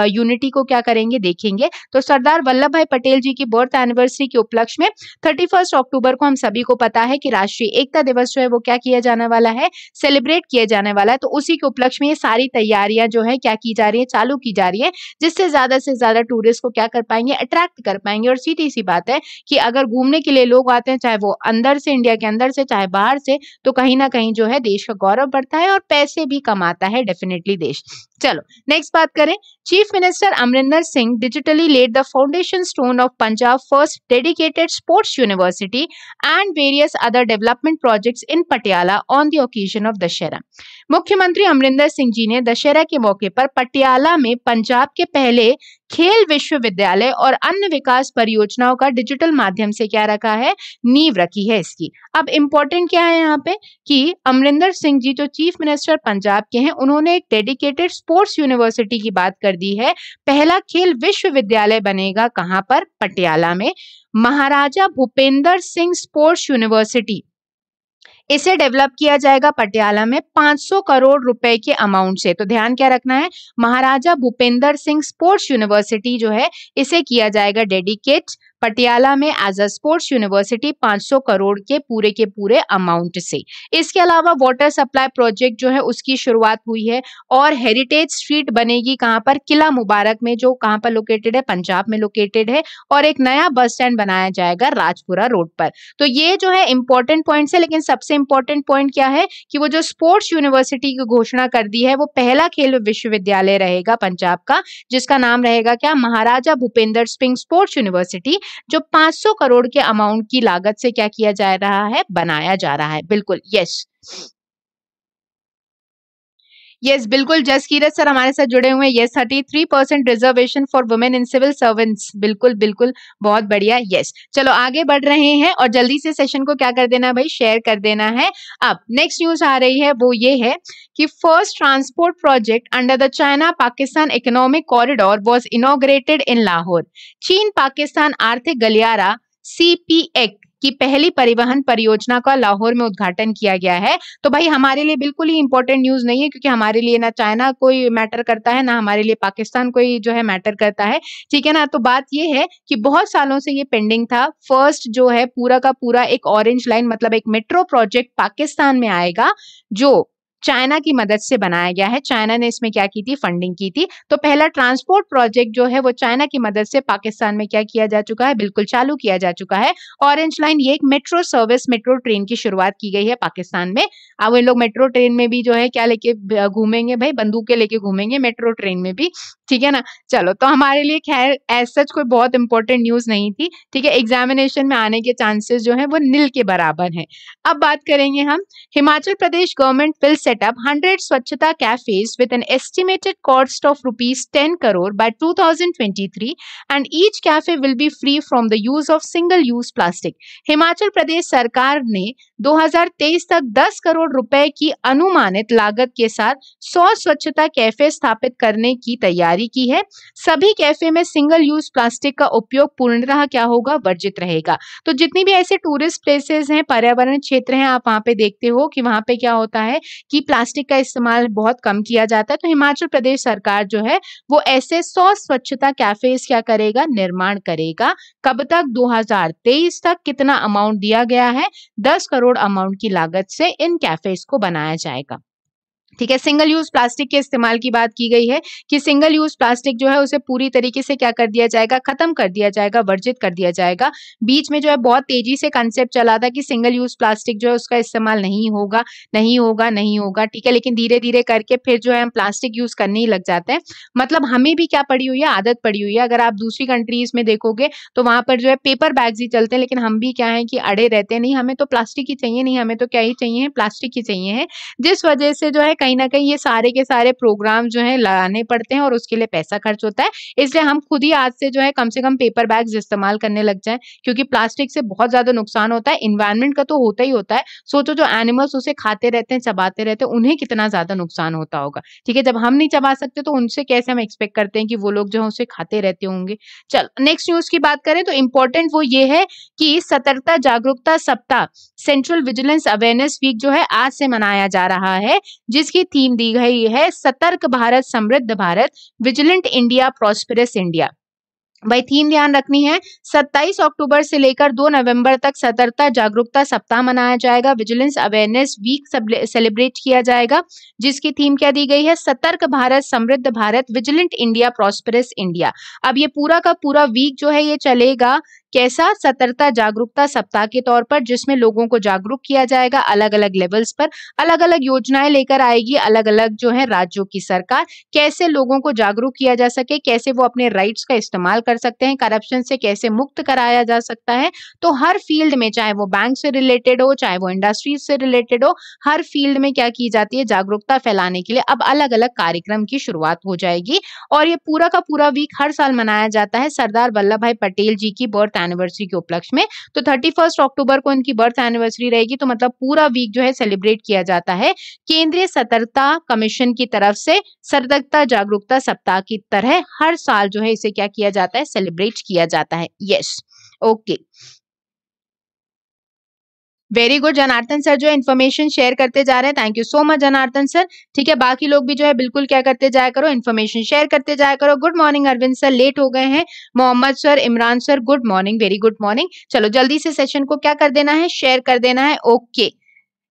यूनिटी को क्या करेंगे देखेंगे तो सरदार वल्लभ भाई पटेल जी की बर्थ एनिवर्सरी के उपलक्ष्य में थर्टी अक्टूबर को हम सभी को पता है कि राष्ट्रीय एकता दिवस जो है वो क्या किया जाने वाला है सेलिब्रेट किया जाने वाला है तो उसी के उपलक्ष्य में ये सारी तैयारियां जो है क्या की जा रही है चालू की जा रही है जिससे ज्यादा ज्यादा से ज्यादा टूरिस्ट को क्या कर पाएंगे अट्रैक्ट कर पाएंगे और सीधी सी बात है कि अगर घूमने के लिए लोग आते हैं चाहे वो अंदर से इंडिया के अंदर से चाहे बाहर से तो कहीं ना कहीं जो है देश का गौरव बढ़ता है और पैसे भी कमाता है डेफिनेटली देश चलो नेक्स्ट बात करें chief minister Amarinder Singh digitally laid the foundation stone of Punjab first dedicated sports university and various other development projects in Patiala on the occasion of Dussehra मुख्यमंत्री अमरिंदर सिंह जी ने दशहरा के मौके पर पटियाला में पंजाब के पहले खेल विश्वविद्यालय और अन्य विकास परियोजनाओं का डिजिटल माध्यम से क्या रखा है नींव रखी है इसकी अब इम्पोर्टेंट क्या है यहाँ पे कि अमरिंदर सिंह जी जो चीफ मिनिस्टर पंजाब के हैं उन्होंने एक डेडिकेटेड स्पोर्ट्स यूनिवर्सिटी की बात कर दी है पहला खेल विश्वविद्यालय बनेगा कहाँ पर पटियाला में महाराजा भूपेंद्र सिंह स्पोर्ट्स यूनिवर्सिटी इसे डेवलप किया जाएगा पटियाला में 500 करोड़ रुपए के अमाउंट से तो ध्यान क्या रखना है महाराजा भूपेंद्र सिंह स्पोर्ट्स यूनिवर्सिटी जो है इसे किया जाएगा डेडिकेट पटियाला में as a sports university 500 crore के पूरे के पूरे अमाउंट से इसके अलावा वाटर सप्लाई प्रोजेक्ट जो है उसकी शुरुआत हुई है और हेरिटेज स्ट्रीट बनेगी कहाँ पर किला मुबारक में जो कहाँ पर लोकेटेड है पंजाब में लोकेटेड है और एक नया बस स्टैंड बनाया जाएगा राजपुरा रोड पर तो ये जो है इंपॉर्टेंट पॉइंट है लेकिन सबसे इंपॉर्टेंट पॉइंट क्या है कि वो जो स्पोर्ट्स यूनिवर्सिटी की घोषणा कर दी है वो पहला खेल विश्वविद्यालय रहेगा पंजाब का जिसका नाम रहेगा क्या महाराजा भूपेंद्र सिंह स्पोर्ट्स यूनिवर्सिटी जो 500 करोड़ के अमाउंट की लागत से क्या किया जा रहा है बनाया जा रहा है बिल्कुल यस यस बिल्कुल जसकीरत सर हमारे साथ जुड़े हुए हैं yes thirty three percent reservation for women in civil servants बिल्कुल बिल्कुल बहुत बढ़िया यस चलो आगे बढ़ रहे हैं और जल्दी से सेशन को क्या कर देना है भाई शेयर कर देना है अब नेक्स्ट न्यूज आ रही है वो ये है कि first transport project under the China Pakistan economic corridor was inaugurated in Lahore चीन पाकिस्तान आर्थिक गलियारा सीपीएक की पहली परिवहन परियोजना का लाहौर में उद्घाटन किया गया है तो भाई हमारे लिए बिल्कुल ही इंपॉर्टेंट न्यूज नहीं है क्योंकि हमारे लिए ना चाइना कोई मैटर करता है ना हमारे लिए पाकिस्तान कोई जो है मैटर करता है ठीक है ना तो बात यह है कि बहुत सालों से ये पेंडिंग था फर्स्ट जो है पूरा का पूरा एक ऑरेंज लाइन मतलब एक मेट्रो प्रोजेक्ट पाकिस्तान में आएगा जो चाइना की मदद से बनाया गया है चाइना ने इसमें क्या की थी फंडिंग की थी तो पहला ट्रांसपोर्ट प्रोजेक्ट जो है वो चाइना की मदद से पाकिस्तान में क्या किया जा चुका है बिल्कुल चालू किया जा चुका है ऑरेंज लाइन ये एक मेट्रो सर्विस मेट्रो ट्रेन की शुरुआत की गई है पाकिस्तान में अब इन लोग मेट्रो ट्रेन में भी जो है क्या लेके घूमेंगे भाई बंदूकें लेके घूमेंगे मेट्रो ट्रेन में भी ठीक है ना चलो तो हमारे लिए खैर एज सच कोई बहुत इंपॉर्टेंट न्यूज नहीं थी ठीक है एग्जामिनेशन में आने के चांसेस जो है वो नील के बराबर है अब बात करेंगे हम Himachal Pradesh government fills set up 100 Swachhata cafes with an estimated cost of rupees 10 crore by 2023 and each cafe will be free from the use of single use plastic. Himachal Pradesh सरकार ने 2023 तक 10 करोड़ रुपए की अनुमानित लागत के साथ 100 स्वच्छता कैफे स्थापित करने की तैयारी की है सभी कैफे में सिंगल यूज प्लास्टिक का उपयोग पूर्णतः क्या होगा वर्जित रहेगा तो जितनी भी ऐसे टूरिस्ट प्लेसेस हैं पर्यावरण क्षेत्र हैं आप वहाँ पे देखते हो कि वहाँ पे क्या होता है कि प्लास्टिक का इस्तेमाल बहुत कम किया जाता है तो हिमाचल प्रदेश सरकार जो है वो ऐसे सौ स्वच्छता कैफेज क्या करेगा निर्माण करेगा कब तक 2023 तक कितना अमाउंट दिया गया है 10 करोड़ अमाउंट की लागत से इन कैफेज को बनाया जाएगा ठीक है सिंगल यूज प्लास्टिक के इस्तेमाल की बात की गई है कि सिंगल यूज प्लास्टिक जो है उसे पूरी तरीके से क्या कर दिया जाएगा खत्म कर दिया जाएगा वर्जित कर दिया जाएगा बीच में जो है बहुत तेजी से कंसेप्ट चला था कि सिंगल यूज प्लास्टिक जो है उसका इस्तेमाल नहीं होगा नहीं होगा नहीं होगा ठीक है लेकिन धीरे धीरे करके फिर जो है हम प्लास्टिक यूज करने ही लग जाते हैं मतलब हमें भी क्या पड़ी हुई है आदत पड़ी हुई है अगर आप दूसरी कंट्रीज में देखोगे तो वहां पर जो है पेपर बैग्स ही चलते हैं लेकिन हम भी क्या है कि अड़े रहते नहीं हमें तो प्लास्टिक ही चाहिए नहीं हमें तो क्या ही चाहिए प्लास्टिक ही चाहिए है जिस वजह से जो है कहीं ना कहीं ये सारे के सारे प्रोग्राम जो है लगाने पड़ते हैं और उसके लिए पैसा खर्च होता है इसलिए हम खुद ही आज से जो है कम से कम पेपर बैग इस्तेमाल करने लग जाए क्योंकि प्लास्टिक से बहुत ज्यादा नुकसान होता है इन्वायरमेंट का तो होता ही होता है सोचो जो एनिमल्स उसे खाते रहते हैं चबाते रहते हैं उन्हें कितना ज्यादा नुकसान होता होगा ठीक है जब हम नहीं चबा सकते तो उनसे कैसे हम एक्सपेक्ट करते हैं कि वो लोग जो है उसे खाते रहते होंगे चल नेक्स्ट न्यूज की बात करें तो इम्पोर्टेंट वो ये है कि सतर्कता जागरूकता सप्ताह सेंट्रल विजिलेंस अवेयरनेस वीक जो है आज से मनाया जा रहा है जिसकी इसकी थीम दी गई है सतर्क भारत समृद्ध Bharat vigilant India prosperous India भाई थीम ध्यान रखनी है 27 अक्टूबर से लेकर 2 नवंबर तक सतर्कता जागरूकता सप्ताह मनाया जाएगा विजिलेंस अवेयरनेस वीक सेलिब्रेट किया जाएगा जिसकी थीम क्या दी गई है सतर्क भारत समृद्ध Bharat vigilant India prosperous India अब ये पूरा का पूरा वीक जो है ये चलेगा कैसा सतर्कता जागरूकता सप्ताह के तौर पर जिसमें लोगों को जागरूक किया जाएगा अलग अलग लेवल्स पर अलग अलग योजनाएं लेकर आएगी अलग अलग जो है राज्यों की सरकार कैसे लोगों को जागरूक किया जा सके कैसे वो अपने राइट्स का इस्तेमाल कर सकते हैं करप्शन से कैसे मुक्त कराया जा सकता है तो हर फील्ड में चाहे वो बैंक से रिलेटेड हो चाहे वो इंडस्ट्रीज से रिलेटेड हो हर फील्ड में क्या की जाती है जागरूकता फैलाने के लिए अब अलग अलग कार्यक्रम की शुरुआत हो जाएगी और ये पूरा का पूरा वीक हर साल मनाया जाता है सरदार वल्लभ भाई पटेल जी की बर्थ एनिवर्सरी के उपलक्ष्य में तो थर्टी अक्टूबर को इनकी बर्थ एनिवर्सरी रहेगी तो मतलब पूरा वीक जो है सेलिब्रेट किया जाता है केंद्रीय सतर्कता कमीशन की तरफ से सतर्कता जागरूकता सप्ताह की तरह हर साल जो है इसे क्या किया जाता है सेलिब्रेट किया जाता है yes okay very good Janardan sir जो है इन्फॉर्मेशन शेयर करते जा रहे हैं thank you so much Janardan sir ठीक है बाकी लोग भी जो है बिल्कुल क्या करते जाया करो इन्फॉर्मेशन शेयर करते जाया करो good morning Arvind sir late हो गए हैं Mohammad sir Imran sir good morning very good morning चलो जल्दी से सेशन को क्या कर देना है शेयर कर देना है ओके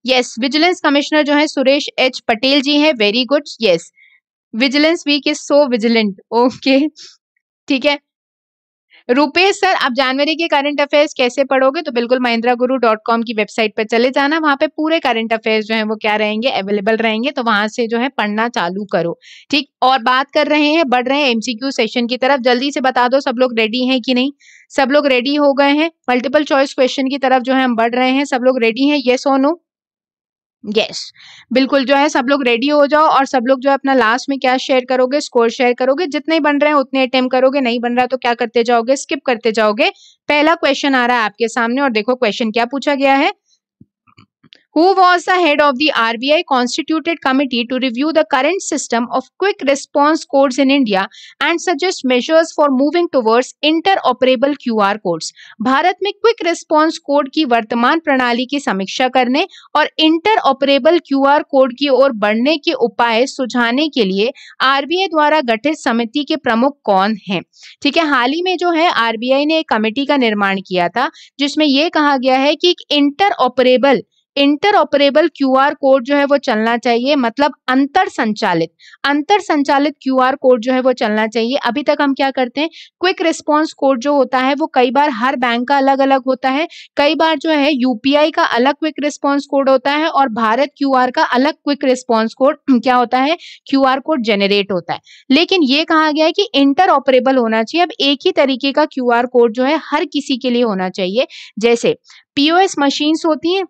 यस विजिलेंस कमिश्नर जो है सुरेश एच पटेल जी है very good yes vigilance week is so vigilant okay ठीक है रुपेश सर आप जनवरी के करंट अफेयर्स कैसे पढ़ोगे तो बिल्कुल महिंद्रा गुरु डॉट कॉम की वेबसाइट पर चले जाना वहाँ पे पूरे करंट अफेयर्स जो है वो क्या रहेंगे अवेलेबल रहेंगे तो वहां से जो है पढ़ना चालू करो ठीक और बात कर रहे हैं बढ़ रहे हैं एमसीक्यू सेशन की तरफ जल्दी से बता दो सब लोग रेडी हैं कि नहीं सब लोग रेडी हो गए हैं मल्टीपल चॉइस क्वेश्चन की तरफ जो है हम बढ़ रहे हैं सब लोग रेडी हैं येस और नो यस yes. बिल्कुल जो है सब लोग रेडी हो जाओ और सब लोग जो है अपना लास्ट में क्या शेयर करोगे स्कोर शेयर करोगे जितने बन रहे हैं उतने अटेम्प करोगे नहीं बन रहा तो क्या करते जाओगे स्किप करते जाओगे पहला क्वेश्चन आ रहा है आपके सामने और देखो क्वेश्चन क्या पूछा गया है who was the head of the RBI constituted committee to review the current system of quick response codes in India and suggest measures for moving towards interoperable QR codes. Bharat में quick response code की वर्तमान प्रणाली की समीक्षा करने और इंटरऑपरेबल क्यूआर कोड की ओर बढ़ने के उपाय सुझाने के लिए आरबीआई द्वारा गठित समिति के प्रमुख कौन हैं? ठीक है हाल ही में जो है आरबीआई ने एक कमेटी का निर्माण किया था जिसमें यह कहा गया है कि एक interoperable interoperable Q code जो है वो चलना चाहिए मतलब अंतर संचालित अंतर संचालित क्यू कोड जो है वो चलना चाहिए अभी तक हम क्या करते हैं क्विक रिस्पॉन्स कोड जो होता है वो कई बार हर बैंक का अलग अलग होता है कई बार जो है यूपीआई का अलग क्विक रिस्पॉन्स कोड होता है और भारत क्यू का अलग क्विक रिस्पॉन्स कोड क्या होता है क्यू कोड जेनरेट होता है लेकिन ये कहा गया है कि इंटर ऑपरेबल होना चाहिए अब एक ही तरीके का क्यू कोड जो है हर किसी के लिए होना चाहिए जैसे पीओएस मशीन्स होती हैं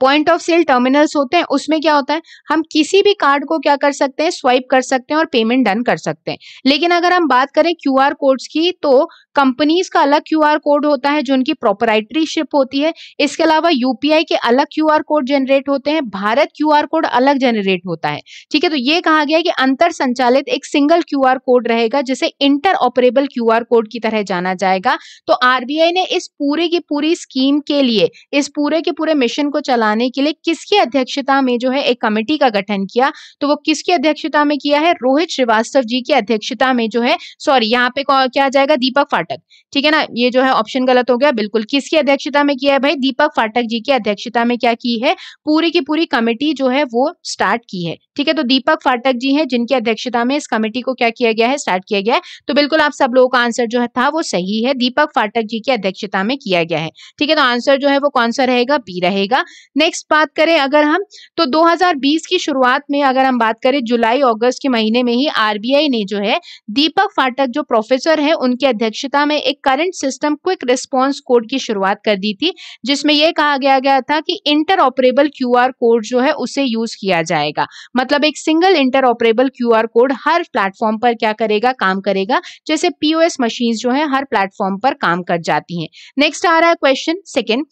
पॉइंट ऑफ सेल टर्मिनल्स होते हैं उसमें क्या होता है हम किसी भी कार्ड को क्या कर सकते हैं स्वाइप कर सकते हैं और पेमेंट डन कर सकते हैं लेकिन अगर हम बात करें क्यू कोड्स की तो कंपनीज का अलग आर कोड होता है जो उनकी प्रोपराइटरीशिप होती है इसके अलावा यूपीआई के अलग आर कोड जनरेट होते हैं भारत आर कोड अलग जनरेट होता है ठीक है तो ये कहा गया कि अंतर संचालित एक सिंगल आर कोड रहेगा जिसे इंटर ऑपरेबल आर कोड की तरह जाना जाएगा तो आरबीआई ने इस पूरे की पूरी स्कीम के लिए इस पूरे के पूरे मिशन को चलाने के लिए किसकी अध्यक्षता में जो है एक कमेटी का गठन किया तो वो किसकी अध्यक्षता में किया है रोहित श्रीवास्तव जी की अध्यक्षता में जो है सॉरी यहाँ पे क्या जाएगा दीपक फाट फाटक ठीक है ना ये जो है ऑप्शन गलत हो गया बिल्कुल किसकी अध्यक्षता में किया है भाई दीपक फाटक जी की अध्यक्षता में क्या की है पूरी की पूरी कमेटी जो है वो स्टार्ट की है ठीक है तो दीपक फाटक जी है जिनकी अध्यक्षता में इस कमेटी को क्या किया गया है स्टार्ट किया गया है तो बिल्कुल आप सब लोगों का आंसर जो है था वो सही है दीपक फाटक जी की अध्यक्षता में किया गया है ठीक है तो आंसर जो है वो कौन सा रहेगा बी रहेगा नेक्स्ट बात करें अगर हम तो 2020 की शुरुआत में अगर हम बात करें जुलाई अगस्त के महीने में ही आरबीआई ने जो है दीपक फाटक जो प्रोफेसर है उनकी अध्यक्ष अध्यक्षता में एक current system quick response code की शुरुआत कर दी थी जिसमें यह कहा गया गया था कि इंटर ऑपरेबल क्यू कोड जो है उसे यूज किया जाएगा मतलब एक single interoperable Q code हर प्लेटफॉर्म पर क्या करेगा काम करेगा जैसे पीओएस मशीन जो है हर प्लेटफॉर्म पर काम कर जाती है नेक्स्ट आ रहा है question second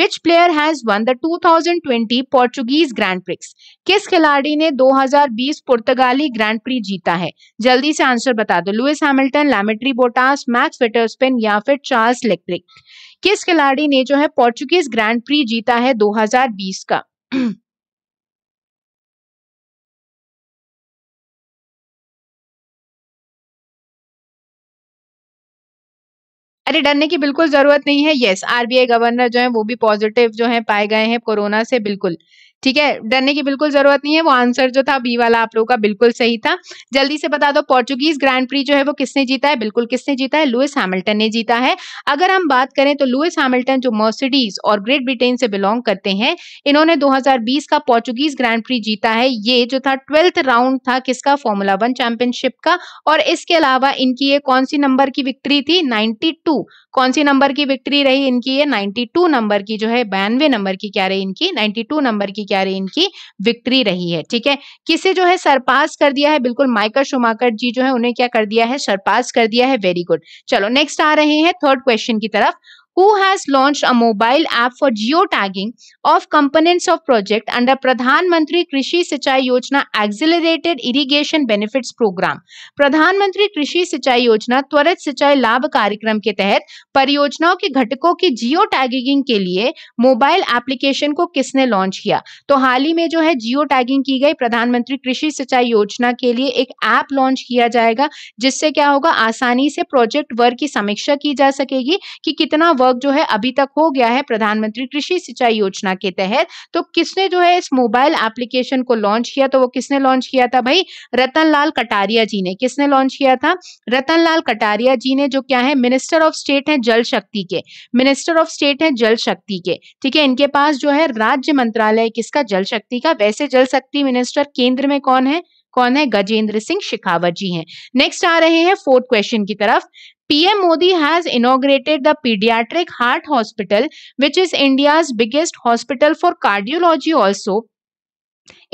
which player has won the two Portuguese grand prix किस खिलाड़ी ने 2020 पुर्तगाली ग्रैंड प्री जीता है जल्दी से आंसर बता दो लुइस हैमिल्टन लैमेट्री बोटास मैक्स पीटर या फिर चार्ल्स लेक्लिक किस खिलाड़ी ने जो है पोर्चुगीज ग्रैंड प्री जीता है 2020 का अरे डरने की बिल्कुल जरूरत नहीं है यस आरबीआई गवर्नर जो है वो भी पॉजिटिव जो है पाए गए हैं कोरोना से बिल्कुल ठीक है डरने की बिल्कुल जरूरत नहीं है वो आंसर जो था बी वाला आप लोगों का बिल्कुल सही था जल्दी से बता दो पोर्चुगीज ग्रैंड प्री जो है वो किसने जीता है बिल्कुल किसने जीता है लुइस हैमिल्टन ने जीता है अगर हम बात करें तो लुइस हैमिल्टन जो मर्सिडीज और ग्रेट ब्रिटेन से बिलोंग करते हैं इन्होंने दो का पोर्चुगीज ग्रैंड प्री जीता है ये जो था ट्वेल्थ राउंड था किसका फॉर्मूला वन चैंपियनशिप का और इसके अलावा इनकी ये कौन सी नंबर की विक्ट्री थी नाइनटी कौन सी नंबर की विक्ट्री रही इनकी ये नाइनटी नंबर की जो है बयानवे नंबर की क्या रही इनकी नाइनटी नंबर की क्या रही इनकी विक्ट्री रही है ठीक है किसे जो है सरपास कर दिया है बिल्कुल माइकल शुमाकर जी जो है उन्हें क्या कर दिया है सरपास कर दिया है वेरी गुड चलो नेक्स्ट आ रहे हैं थर्ड क्वेश्चन की तरफ who has launched a mobile app for geotagging of components of project under Pradhan Mantri Krishi Sichai Yojana Accelerated Irrigation Benefits Program. प्रधान प्रधानमंत्री कृषि सिंचाई योजना त्वरित सिंचाई लाभ कार्यक्रम के तहत परियोजनाओं के घटकों की जियो टैगिंग के लिए मोबाइल एप्लीकेशन को किसने लॉन्च किया तो हाल ही में जो है जियो टैगिंग की गई प्रधानमंत्री कृषि सिंचाई योजना के लिए एक ऐप लॉन्च किया जाएगा जिससे क्या होगा आसानी से प्रोजेक्ट वर्क की समीक्षा की जा सकेगी कि कितना वर्क वर्क जो है अभी तक हो गया है प्रधानमंत्री कृषि सिंचाई योजना के तहत तो किसने जो है इस मोबाइल एप्लीकेशन को लॉन्च किया तो वो किसने लॉन्च किया था भाई रतनलाल कटारिया जी ने किसने लॉन्च किया था रतनलाल कटारिया जी ने जो क्या है मिनिस्टर ऑफ स्टेट है जल शक्ति के मिनिस्टर ऑफ स्टेट है जल शक्ति के ठीक है इनके पास जो है राज्य मंत्रालय किसका जल शक्ति का वैसे जल शक्ति मिनिस्टर केंद्र में कौन है कौन है गजेंद्र सिंह शेखावत जी हैं नेक्स्ट आ रहे हैं फोर्थ क्वेश्चन की तरफ PM Modi has inaugurated the Pediatric Heart Hospital, which is India's biggest hospital for cardiology also.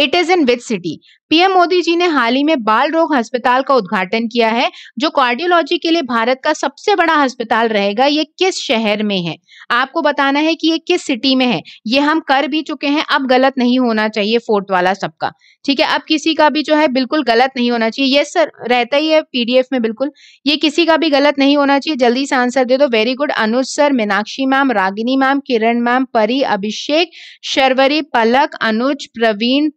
It is in which city PM Modi ji ने हाल ही में बाल रोग अस्पताल का उद्घाटन किया है जो कार्डियोलॉजी के लिए भारत का सबसे बड़ा अस्पताल रहेगा ये किस शहर में है आपको बताना है कि ये किस सिटी में है ये हम कर भी चुके हैं अब गलत नहीं होना चाहिए फोर्थ वाला सबका ठीक है अब किसी का भी जो है बिल्कुल गलत नहीं होना चाहिए ये सर रहता ही है पीडीएफ में बिल्कुल ये किसी का भी गलत नहीं होना चाहिए जल्दी से आंसर दे दो very good Anuj sir Meenakshi ma'am Ragini ma'am Kiran ma'am Pari Abhishek Sharvari Palak Anuj Praveen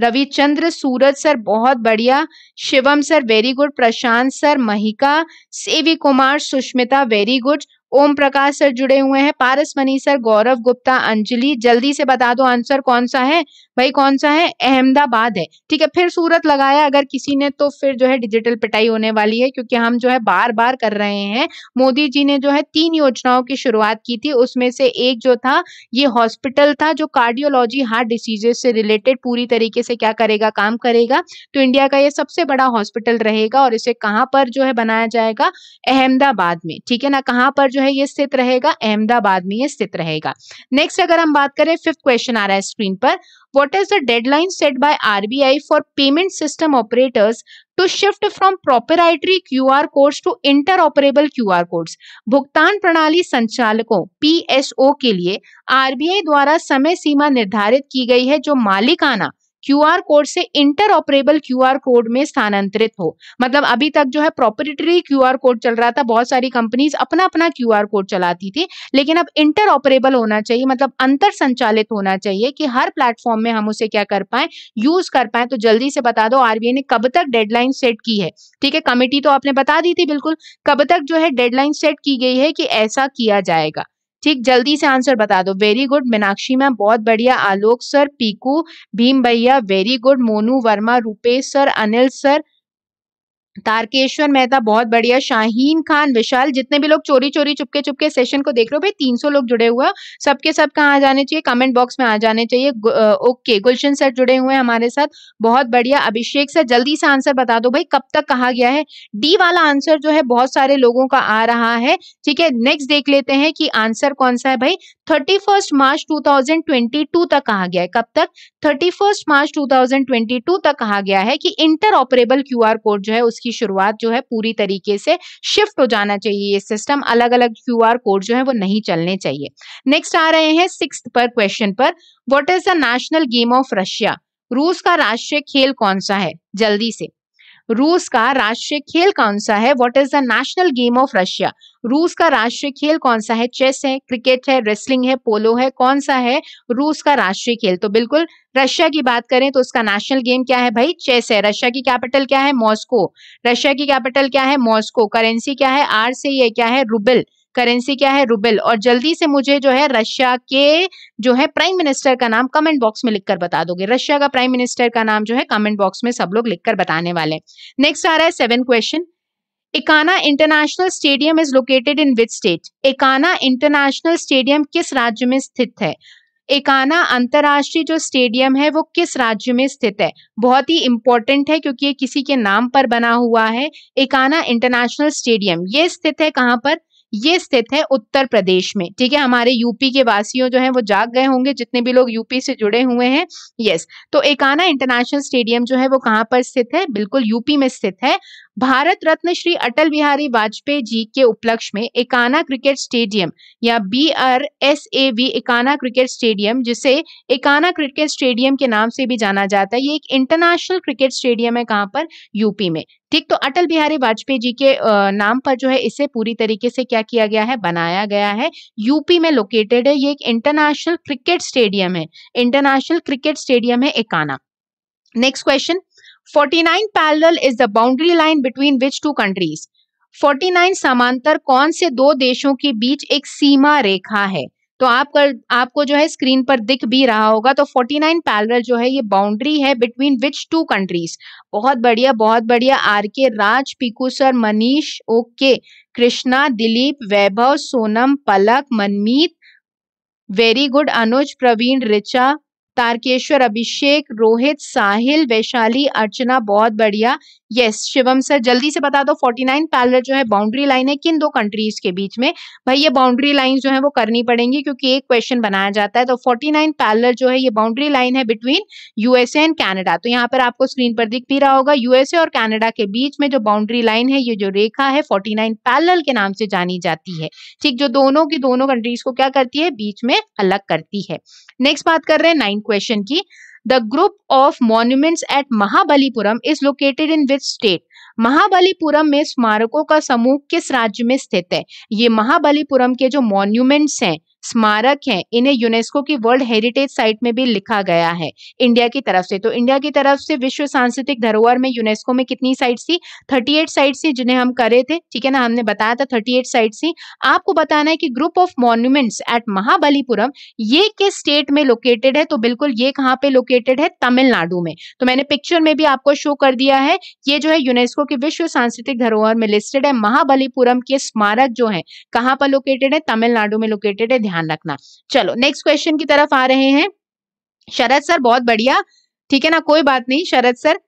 Ravichandra Suraj sir बहुत बढ़िया Shivam sir very good Prashant sir Mahika Sevi Kumar Sushmita very good Om Prakash sir जुड़े हुए हैं पारस मनी सर गौरव गुप्ता अंजलि जल्दी से बता दो आंसर कौन सा है भाई कौन सा है अहमदाबाद है ठीक है फिर सूरत लगाया अगर किसी ने तो फिर जो है डिजिटल पिटाई होने वाली है क्योंकि हम जो है बार बार कर रहे हैं मोदी जी ने जो है तीन योजनाओं की शुरुआत की थी उसमें से एक जो था ये हॉस्पिटल था जो कार्डियोलॉजी हार्ट डिसीजेस से रिलेटेड पूरी तरीके से क्या करेगा काम करेगा तो इंडिया का ये सबसे बड़ा हॉस्पिटल रहेगा और इसे कहाँ पर जो है बनाया जाएगा अहमदाबाद में ठीक है ना कहाँ पर जो है ये स्थित रहेगा अहमदाबाद में ये स्थित रहेगा नेक्स्ट अगर हम बात करें फिफ्थ क्वेश्चन आ रहा है स्क्रीन पर what is the deadline set by RBI for payment system operators to shift from proprietary Q R codes to interoperable Q R codes भुगतान प्रणाली संचालकों पीएसओ के लिए आरबीआई द्वारा समय सीमा निर्धारित की गई है जो मालिकाना क्यूआर कोड से इंटर ऑपरेबल क्यूआर कोड में स्थानांतरित हो मतलब अभी तक जो है क्यू क्यूआर कोड चल रहा था बहुत सारी कंपनीज अपना अपना क्यूआर कोड चलाती थी लेकिन अब इंटर ऑपरेबल होना चाहिए मतलब अंतर संचालित होना चाहिए कि हर प्लेटफॉर्म में हम उसे क्या कर पाए यूज कर पाए तो जल्दी से बता दो आरबीआई ने कब तक डेडलाइन सेट की है ठीक है कमेटी तो आपने बता दी थी बिल्कुल कब तक जो है डेडलाइन सेट की गई है कि ऐसा किया जाएगा ठीक जल्दी से आंसर बता दो वेरी गुड मीनाक्षी मैम बहुत बढ़िया आलोक सर पीकू भीम भैया very good Monu Verma Rupesh sir Anil sir Tarakeshwar Mehta बहुत बढ़िया शाहीन खान विशाल जितने भी लोग चोरी चोरी चुपके चुपके सेशन को देख रहे हो भाई तीन सौ लोग जुड़े हुए सबके सब कहाँ आ जाने चाहिए कमेंट बॉक्स में आ जाने चाहिए गु, ओके गुलशन सर जुड़े हुए हैं हमारे साथ बहुत बढ़िया अभिषेक सर जल्दी से आंसर बता दो भाई कब तक कहा गया है डी वाला आंसर जो है बहुत सारे लोगों का आ रहा है ठीक है नेक्स्ट देख लेते हैं कि आंसर कौन सा है भाई थर्टी फर्स्ट मार्च 2022 तक कहा गया है कब तक 31 मार्च 2022 तक कहा गया है कि इंटर ऑपरेबल क्यू कोड जो है उसकी शुरुआत जो है पूरी तरीके से शिफ्ट हो जाना चाहिए ये सिस्टम अलग अलग क्यू कोड जो है वो नहीं चलने चाहिए नेक्स्ट आ रहे हैं सिक्स पर क्वेश्चन पर what is the national game of Russia रूस का राष्ट्रीय खेल कौन सा है जल्दी से रूस का राष्ट्रीय खेल कौन सा है what is the national game of Russia रूस का राष्ट्रीय खेल कौन सा है चेस है क्रिकेट है रेसलिंग है पोलो है कौन सा है रूस का राष्ट्रीय खेल तो बिल्कुल रशिया की बात करें तो उसका नेशनल गेम क्या है भाई चेस है रशिया की कैपिटल क्या है मॉस्को रशिया की कैपिटल क्या है मॉस्को करेंसी क्या है आर से ये क्या है रूबल करेंसी क्या है रूबल और जल्दी से मुझे जो है रशिया के जो है प्राइम मिनिस्टर का नाम कमेंट बॉक्स में लिखकर बता दोगे रशिया का प्राइम मिनिस्टर का नाम जो है कमेंट बॉक्स में सब लोग लिखकर बताने वाले नेक्स्ट आ रहा है seven question Ekana international stadium is located in which state Ekana international stadium किस राज्य में स्थित है एकाना अंतर्राष्ट्रीय जो स्टेडियम है वो किस राज्य में स्थित है बहुत ही इंपॉर्टेंट है क्योंकि ये किसी के नाम पर बना हुआ है एकाना इंटरनेशनल स्टेडियम ये स्थित है कहाँ पर ये स्थित है उत्तर प्रदेश में ठीक है हमारे यूपी के वासियों जो है वो जाग गए होंगे जितने भी लोग यूपी से जुड़े हुए हैं यस तो एकाना इंटरनेशनल स्टेडियम जो है वो कहाँ पर स्थित है बिल्कुल यूपी में स्थित है भारत रत्न श्री अटल बिहारी वाजपेयी जी के उपलक्ष्य में एकाना क्रिकेट स्टेडियम या B R S A V Ekana cricket stadium जिसे एकाना क्रिकेट स्टेडियम के नाम से भी जाना जाता है ये एक इंटरनेशनल क्रिकेट स्टेडियम है कहाँ पर यूपी में ठीक तो अटल बिहारी वाजपेयी जी के नाम पर जो है इसे पूरी तरीके से क्या किया गया है बनाया गया है यूपी में लोकेटेड है ये एक इंटरनेशनल क्रिकेट स्टेडियम है इंटरनेशनल क्रिकेट स्टेडियम है Ekana next question 49 parallel is the boundary line between which two countries 49 समांतर कौन से दो देशों के बीच एक सीमा रेखा है तो आप कर, आपको जो है स्क्रीन पर दिख भी रहा होगा तो 49 पैरेलल जो है ये बाउंड्री है बिटवीन विच टू कंट्रीज बहुत बढ़िया बहुत बढ़िया R K Raj Piku sir Manish okay Krishna Dilip Vaibhav Sonam Palak Manmeet very good Anuj Praveen Richa Tarakeshwar Abhishek Rohit Sahil Vaishali Archana बहुत बढ़िया यस शिवम सर जल्दी से बता दो 49 नाइन पैलर जो है बाउंड्री लाइन है किन दो कंट्रीज के बीच में भाई ये बाउंड्री लाइन जो है वो करनी पड़ेंगी क्योंकि एक क्वेश्चन बनाया जाता है तो 49 नाइन पैलर जो है ये बाउंड्री लाइन है बिटवीन यूएसए एंड कैनेडा तो यहाँ पर आपको स्क्रीन पर दिख भी रहा होगा यूएसए और कैनेडा के बीच में जो बाउंड्री लाइन है ये जो रेखा है फोर्टी नाइन के नाम से जानी जाती है ठीक जो दोनों की दोनों कंट्रीज को क्या करती है बीच में अलग करती है नेक्स्ट बात कर रहे हैं नाइन क्वेश्चन की The group of monuments at Mahabalipuram is located in which state? Mahabalipuram में स्मारकों का समूह किस राज्य में स्थित है ये महाबलीपुरम के जो मॉन्यूमेंट्स हैं स्मारक हैं इन्हें यूनेस्को की वर्ल्ड हेरिटेज साइट में भी लिखा गया है इंडिया की तरफ से तो इंडिया की तरफ से विश्व सांस्कृतिक धरोहर में यूनेस्को में कितनी साइट थी थर्टी एट साइट थी जिन्हें हम करे थे ठीक है ना हमने बताया था थर्टी एट साइट थी आपको बताना है कि group of monuments at Mahabalipuram ये किस स्टेट में लोकेटेड है तो बिल्कुल ये कहाँ पे लोकेटेड है तमिलनाडु में तो मैंने पिक्चर में भी आपको शो कर दिया है ये जो है यूनेस्को के विश्व सांस्कृतिक धरोहर में लिस्टेड है महाबलीपुरम के स्मारक जो है कहाँ पर लोकेटेड है तमिलनाडु में लोकेटेड है ध्यान रखना चलो नेक्स्ट क्वेश्चन की तरफ आ रहे हैं शरद सर बहुत बढ़िया ठीक है ना कोई बात नहीं शरद सर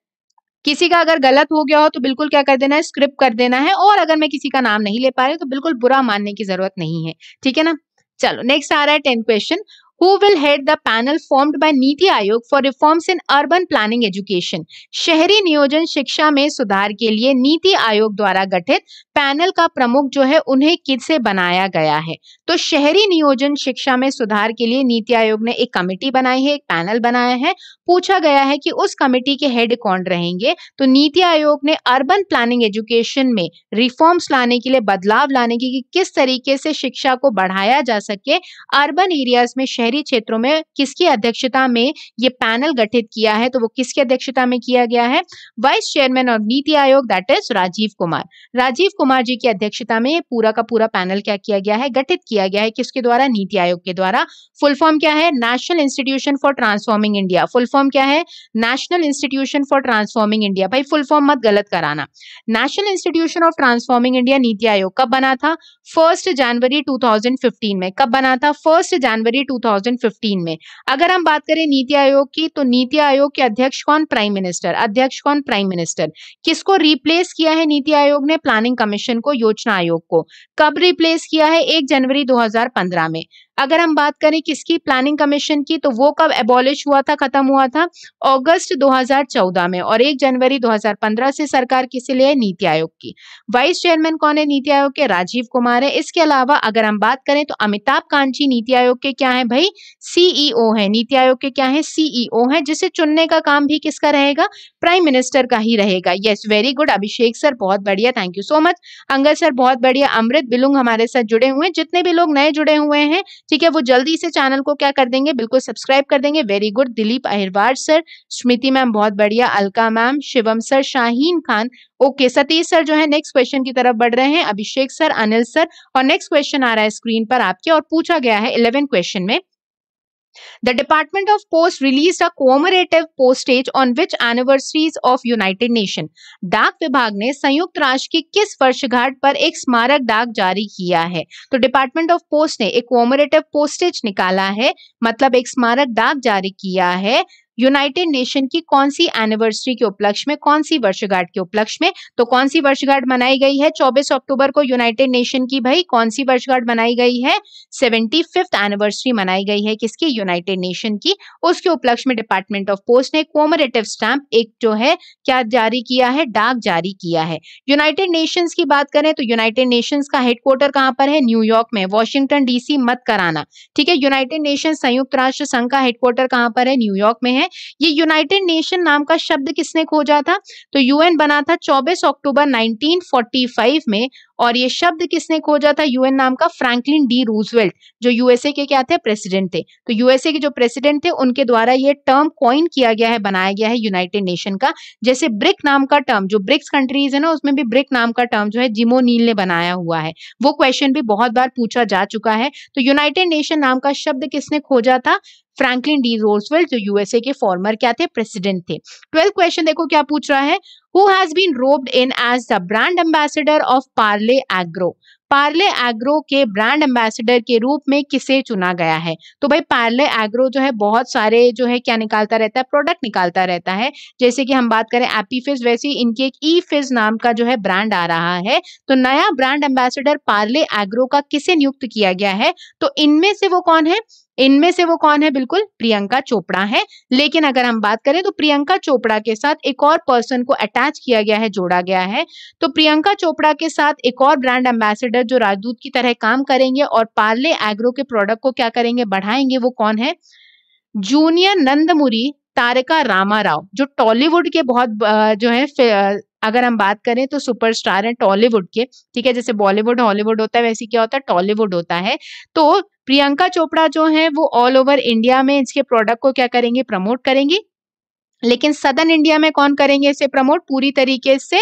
किसी का अगर गलत हो गया हो तो बिल्कुल क्या कर देना है स्क्रिप्ट कर देना है और अगर मैं किसी का नाम नहीं ले पा रही तो बिल्कुल बुरा मानने की जरूरत नहीं है ठीक है ना चलो नेक्स्ट आ रहा है tenth question who will head the panel formed by NITI Aayog for reforms in urban planning education शहरी नियोजन शिक्षा में सुधार के लिए नीति आयोग द्वारा गठित पैनल का प्रमुख जो है उन्हें किससे बनाया गया है तो शहरी नियोजन शिक्षा में सुधार के लिए नीति आयोग ने एक कमेटी बनाई है एक पैनल बनाया है पूछा गया है कि उस कमेटी के हेड कौन रहेंगे तो नीति आयोग ने अर्बन प्लानिंग एजुकेशन में रिफॉर्म्स लाने के लिए बदलाव लाने की कि किस तरीके से शिक्षा को बढ़ाया जा सके अर्बन एरियाज में शहरी क्षेत्रों में किसकी अध्यक्षता में ये पैनल गठित किया है तो वो किसकी अध्यक्षता में किया गया है vice chairman of NITI Aayog that is Rajiv Kumar Rajiv Kumar ji की अध्यक्षता में पूरा का पूरा पैनल क्या किया गया है गठित किया गया है किसके द्वारा नीति आयोग के द्वारा फुल फॉर्म क्या है national institution for transforming India full form क्या है national institution for transforming India भाई फुल फॉर्म मत गलत कराना national institution of transforming India NITI Aayog कब बना था फर्स्ट जनवरी 2015 में कब बना था फर्स्ट जनवरी 2015 में अगर हम बात करें नीति आयोग की तो नीति आयोग के अध्यक्ष कौन प्राइम मिनिस्टर अध्यक्ष कौन प्राइम मिनिस्टर किसको रिप्लेस किया है नीति आयोग ने प्लानिंग कमीशन को योजना आयोग को कब रिप्लेस किया है एक जनवरी 2015 में अगर हम बात करें किसकी प्लानिंग कमीशन की तो वो कब एबॉलिश हुआ था खत्म हुआ था अगस्त 2014 में और 1 जनवरी 2015 से सरकार किसे लिए नीति आयोग की वाइस चेयरमैन कौन है नीति आयोग के राजीव कुमार है इसके अलावा अगर हम बात करें तो अमिताभ कांची नीति आयोग के क्या है भाई सीईओ e है नीति आयोग के क्या है सीईओ e है जिसे चुनने का काम भी किसका रहेगा प्राइम मिनिस्टर का ही रहेगा yes very good Abhishek sir बहुत बढ़िया thank you so much Angad sir बहुत बढ़िया अमृत बिलुंग हमारे साथ जुड़े हुए हैं जितने भी लोग नए जुड़े हुए हैं ठीक है वो जल्दी से चैनल को क्या कर देंगे बिल्कुल सब्सक्राइब कर देंगे very good Dilip Ahirwar sir Smriti ma'am बहुत बढ़िया Alka ma'am Shivam sir Shaheen Khan okay Satish sir जो है नेक्स्ट क्वेश्चन की तरफ बढ़ रहे हैं अभिषेक सर अनिल सर और नेक्स्ट क्वेश्चन आ रहा है स्क्रीन पर आपके और पूछा गया है इलेवन क्वेश्चन में The Department of Post released a commemorative postage on which anniversaries of United Nation. डाक विभाग ने संयुक्त राष्ट्र की किस वर्षगांठ पर एक स्मारक डाक जारी किया है तो डिपार्टमेंट ऑफ पोस्ट ने एक कॉमरेटिव पोस्टेज निकाला है मतलब एक स्मारक डाक जारी किया है यूनाइटेड नेशन की कौन सी एनिवर्सरी के उपलक्ष्य में कौन सी वर्षगांठ के उपलक्ष्य में तो कौन सी वर्षगांठ मनाई गई है 24 अक्टूबर को यूनाइटेड नेशन की भाई कौन सी वर्षगांठ मनाई गई है सेवेंटी फिफ्थ एनिवर्सरी मनाई गई है किसकी यूनाइटेड नेशन की उसके उपलक्ष्य में डिपार्टमेंट ऑफ पोस्ट ने कोमरेटिव स्टैंप एक जो है क्या जारी किया है डाक जारी किया है यूनाइटेड नेशन की बात करें तो यूनाइटेड नेशन का हेडक्वार्टर कहां पर है न्यूयॉर्क में वॉशिंगटन डीसी मत कराना ठीक है यूनाइटेड नेशन संयुक्त राष्ट्र संघ का हेडक्वार्टर कहां पर है न्यूयॉर्क में है है ये यूनाइटेड नेशन नाम का शब्द किसने खोजा था तो यूएन बना था 24 अक्टूबर 1945 में और ये शब्द किसने खोजा था यूएन नाम का फ्रैंकलिन डी रूजवेल्ट जो यूएसए के क्या थे प्रेसिडेंट थे तो यूएसए के जो प्रेसिडेंट थे उनके द्वारा ये टर्म कॉइन किया गया है बनाया गया है यूनाइटेड नेशन का जैसे ब्रिक नाम का टर्म जो ब्रिक्स कंट्रीज है ना उसमें भी ब्रिक नाम का टर्म जो है जिमो नील ने बनाया हुआ है वो क्वेश्चन भी बहुत बार पूछा जा चुका है तो यूनाइटेड नेशन नाम का शब्द किसने खोजा था फ्रैंकलिन डी रोजवेल जो यूएसए के फॉर्मर क्या थे प्रेसिडेंट थे ट्वेल्थ क्वेश्चन देखो क्या पूछ रहा है who has been roped in as the brand ambassador of Parle Agro Parle Agro के ब्रांड एम्बेसडर के रूप में किसे चुना गया है तो भाई पार्ले एग्रो जो है बहुत सारे जो है क्या निकालता रहता है प्रोडक्ट निकालता रहता है जैसे कि हम बात करें एप्पी फिज वैसे इनके एक ई फिज नाम का जो है ब्रांड आ रहा है तो नया ब्रांड एम्बेसडर पार्ले एग्रो का किसे नियुक्त किया गया है तो इनमें से वो कौन है इनमें से वो कौन है बिल्कुल प्रियंका चोपड़ा है लेकिन अगर हम बात करें तो प्रियंका चोपड़ा के साथ एक और पर्सन को अटैच किया गया है जोड़ा गया है तो प्रियंका चोपड़ा के साथ एक और ब्रांड एम्बेसडर जो राजदूत की तरह काम करेंगे और पार्ले एग्रो के प्रोडक्ट को क्या करेंगे बढ़ाएंगे वो कौन है जूनियर नंदमुरी तारका रामा राव जो टॉलीवुड के बहुत जो है अगर हम बात करें तो सुपर स्टार है टॉलीवुड के ठीक है जैसे बॉलीवुड हॉलीवुड होता है वैसे क्या होता है टॉलीवुड होता है तो प्रियंका चोपड़ा जो है वो ऑल ओवर इंडिया में इसके प्रोडक्ट को क्या करेंगे प्रमोट करेंगी लेकिन सदन इंडिया में कौन करेंगे इसे प्रमोट पूरी तरीके से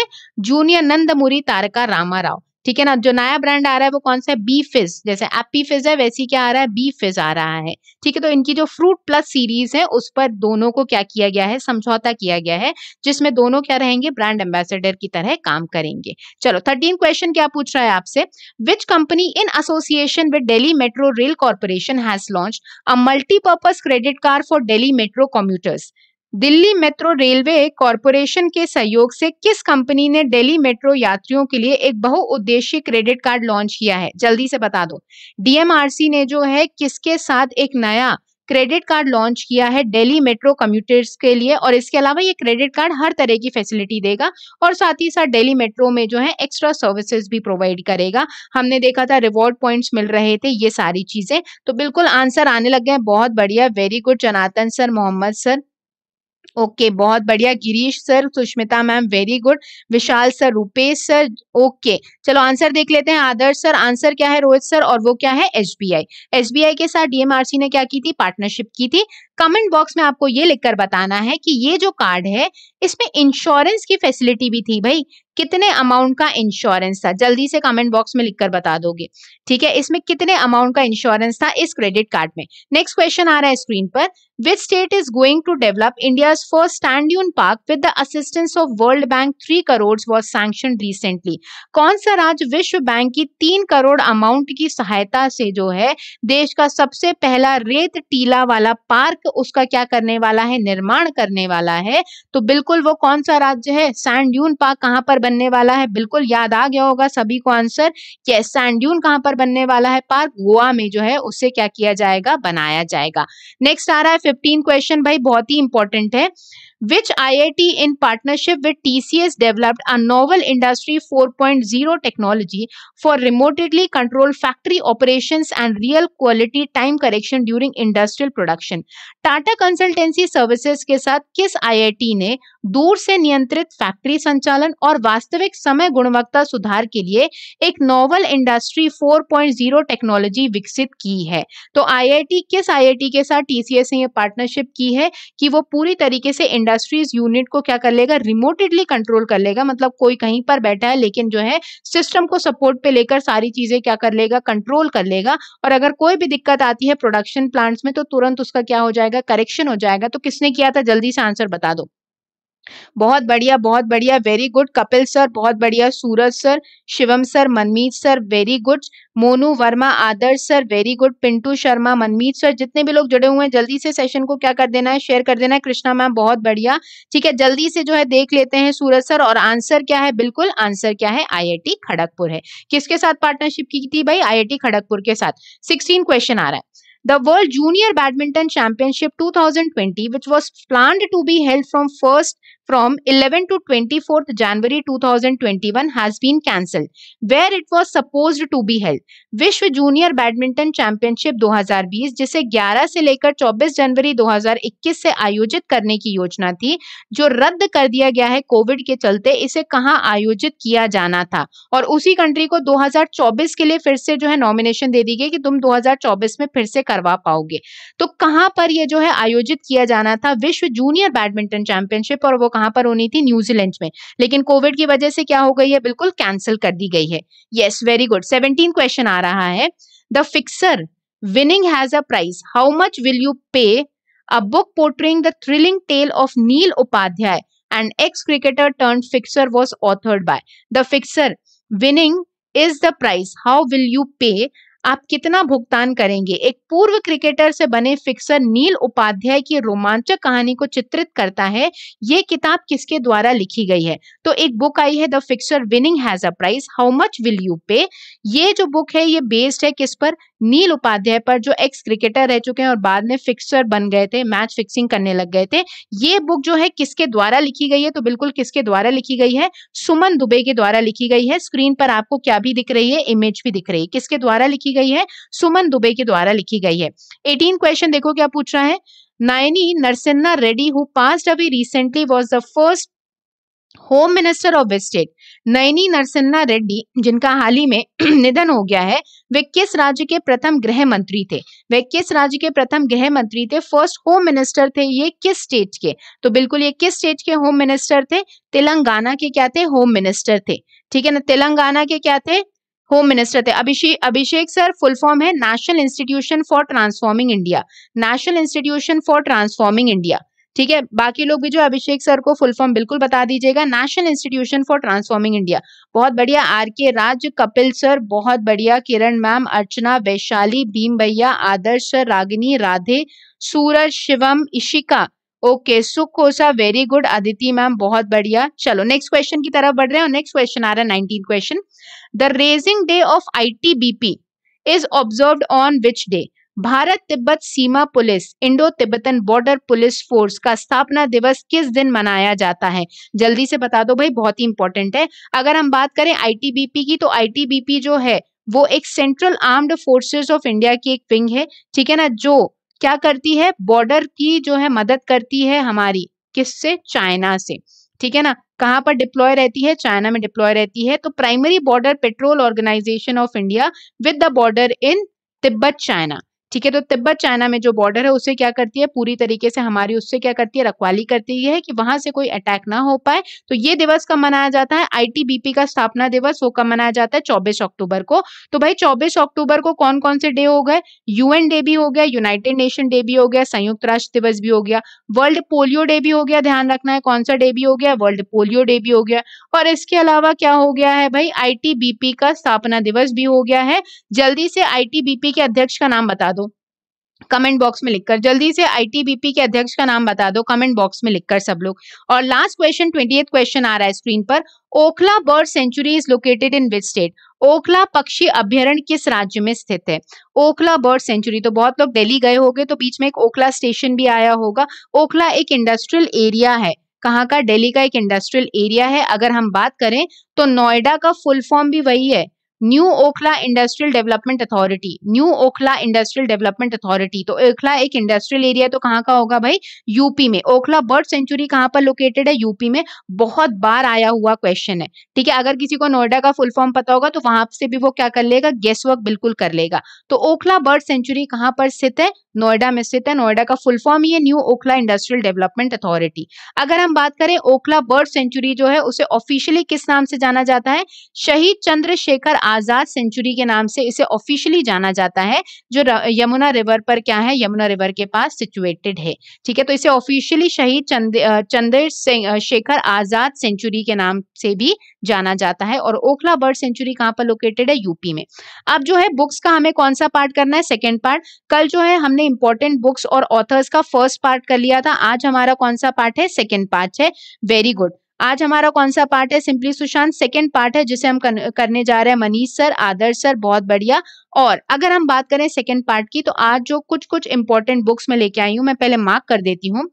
जूनियर नंदमुरी तारका रामा राव ठीक है ना जो नया ब्रांड आ रहा है वो कौन सा है बी फिज जैसे एप्पी फिज है वैसी क्या आ रहा है बी फिज आ रहा है ठीक है तो इनकी जो फ्रूट प्लस सीरीज है उस पर दोनों को क्या किया गया है समझौता किया गया है जिसमें दोनों क्या रहेंगे ब्रांड एम्बेसडर की तरह काम करेंगे चलो थर्टीन क्वेश्चन क्या पूछ रहा है आपसे which company in association with Delhi metro rail corporation has launch a multipurpose credit card for Delhi metro commuters Delhi metro railway corporation के सहयोग से किस कंपनी ने दिल्ली मेट्रो यात्रियों के लिए एक बहुउद्देशीय क्रेडिट कार्ड लॉन्च किया है जल्दी से बता दो डीएमआरसी ने जो है किसके साथ एक नया क्रेडिट कार्ड लॉन्च किया है डेली मेट्रो कम्यूटर्स के लिए और इसके अलावा ये क्रेडिट कार्ड हर तरह की फैसिलिटी देगा और साथ ही साथ डेली मेट्रो में जो है एक्स्ट्रा सर्विसेज भी प्रोवाइड करेगा हमने देखा था रिवॉर्ड पॉइंट्स मिल रहे थे ये सारी चीजें तो बिल्कुल आंसर आने लग गए बहुत बढ़िया very good Janatan sir Mohammad sir okay बहुत बढ़िया Girish sir Sushmita ma'am very good Vishal sir Rupesh sir okay चलो आंसर देख लेते हैं आदर्श सर आंसर क्या है रोहित सर और वो क्या है बी आई के साथ डीएमआरसी ने क्या की थी पार्टनरशिप की थी कमेंट बॉक्स में आपको ये लिखकर बताना है कि ये जो कार्ड है इसमें इंश्योरेंस की फैसिलिटी भी थी भाई कितने अमाउंट का इंश्योरेंस था जल्दी से कमेंट बॉक्स में लिखकर बता दोगे ठीक है इसमें कितने अमाउंट का इंश्योरेंस था इस क्रेडिट कार्ड में नेक्स्ट क्वेश्चन आ रहा है स्क्रीन पर which state is going to develop India first standup park with the assistance of World Bank three crore was sanction recently कौन सा राज्य विश्व बैंक की तीन करोड़ अमाउंट की सहायता से जो है देश का सबसे पहला रेत टीला वाला पार्क उसका क्या करने वाला है निर्माण करने वाला है तो बिल्कुल वो कौन सा राज्य है सैंड्यून पार्क कहाँ पर बनने वाला है बिल्कुल याद आ गया होगा सभी को आंसर यस सैंड्यून कहाँ पर बनने वाला है पार्क गोवा में जो है उसे क्या किया जाएगा बनाया जाएगा नेक्स्ट आ रहा है फिफ्टीन क्वेश्चन भाई बहुत ही इंपॉर्टेंट है which IIT in partnership with TCS developed a novel industry 4.0 technology for remotely controlled factory operations and real quality time correction during industrial production. Tata consultancy services के साथ किस आईआईटी ने दूर से नियंत्रित फैक्ट्री संचालन और वास्तविक समय गुणवत्ता सुधार के लिए एक नोवल इंडस्ट्री 4.0 टेक्नोलॉजी विकसित की है तो आईआईटी किस आईआईटी के साथ टीसीएस ने ये पार्टनरशिप की है कि वो पूरी तरीके से इंडस्ट्री इंडस्ट्रीज यूनिट को क्या कर लेगा रिमोटेडली कंट्रोल कर लेगा मतलब कोई कहीं पर बैठा है लेकिन जो है सिस्टम को सपोर्ट पे लेकर सारी चीजें क्या कर लेगा कंट्रोल कर लेगा और अगर कोई भी दिक्कत आती है प्रोडक्शन प्लांट्स में तो तुरंत उसका क्या हो जाएगा करेक्शन हो जाएगा तो किसने किया था जल्दी से आंसर बता दो बहुत बढ़िया बहुत बढ़िया वेरी गुड कपिल सर बहुत बढ़िया Suraj sir Shivam sir Manmeet sir very good Monu Verma Adarsh sir very good Pintu Sharma Manmeet sir जितने भी लोग जुड़े हुए हैं जल्दी से सेशन को क्या कर देना है शेयर कर देना है कृष्णा मैम बहुत बढ़िया ठीक है जल्दी से जो है देख लेते हैं सूरज सर और आंसर क्या है बिल्कुल आंसर क्या है टी खड़गपुर है किसके साथ पार्टनरशिप की थी भाई टी खड़गपुर के साथ सिक्सटीन क्वेश्चन आ रहा है The World Junior Badminton Championship 2020, which was planned to be held from 1st from 11 to 24th January 2021 has been cancelled, where it was supposed to be held. विश्व जूनियर बैडमिंटन चैंपियनशिप 2020 जिसे 11 से लेकर 24 जनवरी 2021 से आयोजित करने की योजना थी जो रद्द कर दिया गया है कोविड के चलते इसे कहाँ आयोजित किया जाना था और उसी कंट्री को 2024 के लिए फिर से जो है नॉमिनेशन दे दी गई कि तुम 2024 में फिर से कर करवा पाओगे तो कहां पर ये जो है आयोजित किया जाना था विश्व जूनियर बैडमिंटन चैंपियनशिप और वो कहां पर होनी थी न्यूजीलैंड में लेकिन कोविड की वजह से क्या हो गई है बिल्कुल कैंसिल कर दी गई है yes very good seventeen question आ रहा है the fixer winning has a price how much will you pay a book portraying the thrilling tale of Neel Upadhyay and ex cricketer turn fixer was authored by the fixer winning is the price how will you pay आप कितना भुगतान करेंगे एक पूर्व क्रिकेटर से बने फिक्सर नील उपाध्याय की रोमांचक कहानी को चित्रित करता है ये किताब किसके द्वारा लिखी गई है तो एक बुक आई है the fixer winning has a price how much will you pay ये जो बुक है ये बेस्ड है किस पर नील उपाध्याय पर जो एक्स क्रिकेटर रह चुके हैं और बाद में फिक्सर बन गए थे मैच फिक्सिंग करने लग गए थे ये बुक जो है किसके द्वारा लिखी गई है तो बिल्कुल किसके द्वारा लिखी गई है सुमन दुबे के द्वारा लिखी गई है स्क्रीन पर आपको क्या भी दिख रही है इमेज भी दिख रही है किसके द्वारा लिखी गई है सुमन दुबे के द्वारा लिखी गई है एटीन क्वेश्चन देखो क्या पूछ रहा है नायनी नरसिन्हा रेड्डी हु पास अभी recently was the first home minister of state Nayani Narasimha Reddy जिनका हाल ही में निधन हो गया है वे किस राज्य के प्रथम गृह मंत्री थे वे किस राज्य के प्रथम गृह मंत्री थे फर्स्ट होम मिनिस्टर थे ये किस स्टेट के तो बिल्कुल ये किस स्टेट के होम मिनिस्टर थे तेलंगाना के क्या थे होम मिनिस्टर थे ठीक है ना तेलंगाना के क्या थे होम मिनिस्टर थे Abhishek Abhishek sir full form है national institution for transforming India national institution for transforming India ठीक है बाकी लोग भी जो अभिषेक सर को फुल फॉर्म बिल्कुल बता दीजिएगा national institution for transforming India बहुत बढ़िया R K Raj Kapil sir बहुत बढ़िया किरण मैम अर्चना वैशाली भीम भैया आदर्श सर रागिनी राधे सूरज शिवम इशिका ओके सुख सुखोसा वेरी गुड अदिति मैम बहुत बढ़िया चलो नेक्स्ट क्वेश्चन की तरफ बढ़ रहे हैं और नेक्स्ट क्वेश्चन आ रहा है nineteen question the raising day of I T B P is observe on which day Bharat Tibet सीमा police Indo Tibetan border police force का स्थापना दिवस किस दिन मनाया जाता है जल्दी से बता दो भाई बहुत ही इंपॉर्टेंट है अगर हम बात करें आईटीबीपी की तो आईटीबीपी जो है वो एक central armed forces of India की एक विंग है ठीक है ना जो क्या करती है बॉर्डर की जो है मदद करती है हमारी किससे चाइना से ठीक है ना कहाँ पर डिप्लॉय रहती है चाइना में डिप्लॉय रहती है तो primary border patrol organisation of India with the border in Tibet China ठीक है तो तिब्बत चाइना में जो बॉर्डर है उसे क्या करती है पूरी तरीके से हमारी उससे क्या करती है रखवाली करती है कि वहां से कोई अटैक ना हो पाए तो ये दिवस कब मनाया जाता है आईटीबीपी का स्थापना दिवस वो कब मनाया जाता है चौबीस अक्टूबर को तो भाई चौबीस अक्टूबर को कौन कौन से डे हो गए यूएन डे भी हो गया यूनाइटेड नेशन डे भी हो गया संयुक्त राष्ट्र दिवस भी हो गया वर्ल्ड पोलियो डे भी हो गया ध्यान रखना है कौन सा डे भी हो गया वर्ल्ड पोलियो डे भी हो गया और इसके अलावा क्या हो गया है भाई आईटीबीपी का स्थापना दिवस भी हो गया है जल्दी से आईटीबीपी के अध्यक्ष का नाम बता दो कमेंट बॉक्स में लिखकर जल्दी से आईटीबीपी के अध्यक्ष का नाम बता दो कमेंट बॉक्स में लिखकर सब लोग और लास्ट क्वेश्चन ट्वेंटी क्वेश्चन आ रहा है स्क्रीन पर Okhla bird sanctuary is located in which state Okhla पक्षी अभ्यारण किस राज्य में स्थित है ओखला बर्ड सेंचुरी तो बहुत लोग दिल्ली गए होंगे तो बीच में एक ओखला स्टेशन भी आया होगा ओखला एक इंडस्ट्रियल एरिया है कहाँ का दिल्ली का एक इंडस्ट्रियल एरिया है अगर हम बात करें तो नोएडा का फुल फॉर्म भी वही है new Okhla industrial development authority new Okhla industrial development authority तो ओखला एक इंडस्ट्रियल एरिया तो कहाँ का होगा भाई यूपी में ओखला बर्ड सेंचुरी कहाँ पर लोकेटेड है यूपी में बहुत बार आया हुआ क्वेश्चन है ठीक है अगर किसी को नोएडा का फुल फॉर्म पता होगा तो वहां से भी वो क्या कर लेगा गेस्ट वर्क बिल्कुल कर लेगा तो ओखला बर्ड सेंचुरी कहाँ पर स्थित है नोएडा में स्थित है नोएडा का फुल फॉर्म ये new Okhla industrial development authority अगर हम बात करें ओखला बर्ड सेंचुरी जो है उसे ऑफिशियली किस नाम से जाना जाता है शहीद चंद्रशेखर आजाद सेंचुरी के नाम से इसे ऑफिशियली जाना जाता है जो यमुना रिवर पर क्या है यमुना रिवर के पास सिचुएटेड है ठीक है तो इसे ऑफिशियली शहीद चंद्र शेखर आजाद सेंचुरी के नाम से भी जाना जाता है और ओखला बर्ड सेंचुरी कहाँ पर लोकेटेड है यूपी में अब जो है बुक्स का हमें कौन सा पार्ट करना है सेकेंड पार्ट कल जो है हमने इंपॉर्टेंट बुक्स और ऑथर्स का फर्स्ट पार्ट कर लिया था आज हमारा कौन सा पार्ट है सेकेंड पार्ट है वेरी गुड आज हमारा कौन सा पार्ट है सिंपली सुशांत सेकेंड पार्ट है जिसे हम करने जा रहे हैं मनीष सर आदर्श सर बहुत बढ़िया और अगर हम बात करें सेकेंड पार्ट की तो आज जो कुछ कुछ इंपॉर्टेंट बुक्स में लेके आई हूँ मैं पहले मार्क कर देती हूँ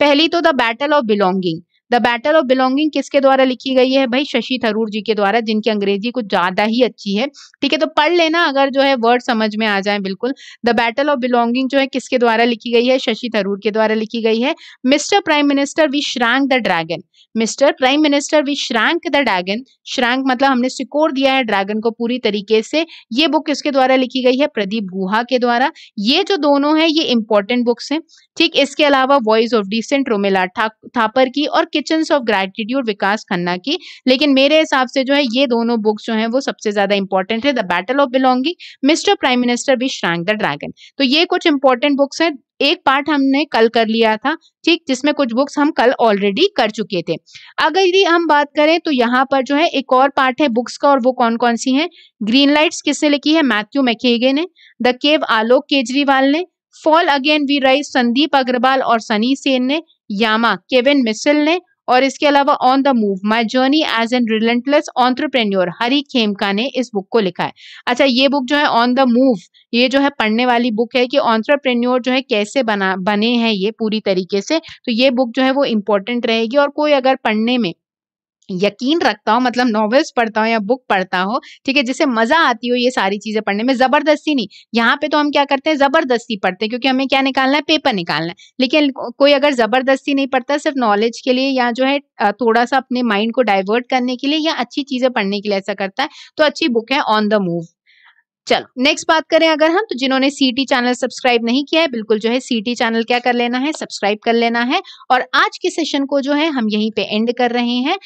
पहली तो the battle of belonging the battle of belonging किसके द्वारा लिखी गई है भाई शशि थरूर जी के द्वारा जिनकी अंग्रेजी कुछ ज्यादा ही अच्छी है ठीक है तो पढ़ लेना अगर जो है वर्ड समझ में आ जाए बिल्कुल द बैटल ऑफ बिलोंगिंग जो है किसके द्वारा लिखी गई है शशि थरूर के द्वारा लिखी गई है mister prime minister we shrank the dragon mister prime minister we shrank the dragon shrank मतलब हमने सिकोर दिया है ड्रैगन को पूरी तरीके से ये बुक किसके द्वारा लिखी गई है प्रदीप गुहा के द्वारा ये जो दोनों है ये इंपॉर्टेंट बुक्स हैं ठीक इसके अलावा वॉइस ऑफ डिसेंट रोमिला था, थापर की और kitchen of gratitude Vikas Khanna की लेकिन मेरे हिसाब से जो है ये दोनों बुक्स जो है वो सबसे ज्यादा इंपॉर्टेंट है the battle of belonging mister prime minister we shrank the dragon तो ये कुछ इंपॉर्टेंट बुक्स हैं एक पार्ट हमने कल कर लिया था ठीक जिसमें कुछ बुक्स हम कल ऑलरेडी कर चुके थे अगर यदि हम बात करें तो यहाँ पर जो है एक और पार्ट है बुक्स का और वो कौन कौन सी है ग्रीन लाइट्स किसने लिखी है मैथ्यू मैकेगे ने द केव आलोक केजरीवाल ने fall again we rise Sandeep Agarwal और सनी सेन ने यामा केविन मिसल ने और इसके अलावा on the move my journey as an relentless entrepreneur Hari Khemka ने इस बुक को लिखा है अच्छा ये बुक जो है ऑन द मूव ये जो है पढ़ने वाली बुक है कि ऑन्ट्रप्रेन्योर जो है कैसे बना बने हैं ये पूरी तरीके से तो ये बुक जो है वो इम्पोर्टेंट रहेगी और कोई अगर पढ़ने में यकीन रखता हो मतलब नॉवेल्स पढ़ता हूँ या बुक पढ़ता हो ठीक है जिसे मजा आती हो ये सारी चीजें पढ़ने में जबरदस्ती नहीं यहाँ पे तो हम क्या करते हैं जबरदस्ती पढ़ते हैं क्योंकि हमें क्या निकालना है पेपर निकालना है लेकिन कोई अगर जबरदस्ती नहीं पढ़ता सिर्फ नॉलेज के लिए या जो है थोड़ा सा अपने माइंड को डाइवर्ट करने के लिए या अच्छी चीजें पढ़ने के लिए ऐसा करता है तो अच्छी बुक है ऑन द मूव चलो नेक्स्ट बात करें अगर हम तो जिन्होंने सीटी चैनल सब्सक्राइब नहीं किया है बिल्कुल जो है सीटी चैनल क्या कर लेना है सब्सक्राइब कर लेना है और आज के सेशन को जो है हम यहीं पे एंड कर रहे हैं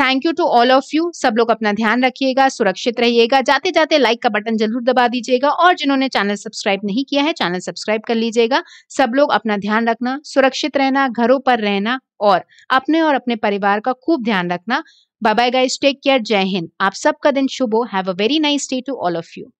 thank you to all of you सब लोग अपना ध्यान रखिएगा सुरक्षित रहिएगा जाते जाते लाइक का बटन जरूर दबा दीजिएगा और जिन्होंने चैनल सब्सक्राइब नहीं किया है चैनल सब्सक्राइब कर लीजिएगा सब लोग अपना ध्यान रखना सुरक्षित रहना घरों पर रहना और अपने और अपने परिवार का खूब ध्यान रखना bye bye guys take care Jai Hind आप सबका दिन शुभ हो have a very nice day to all of you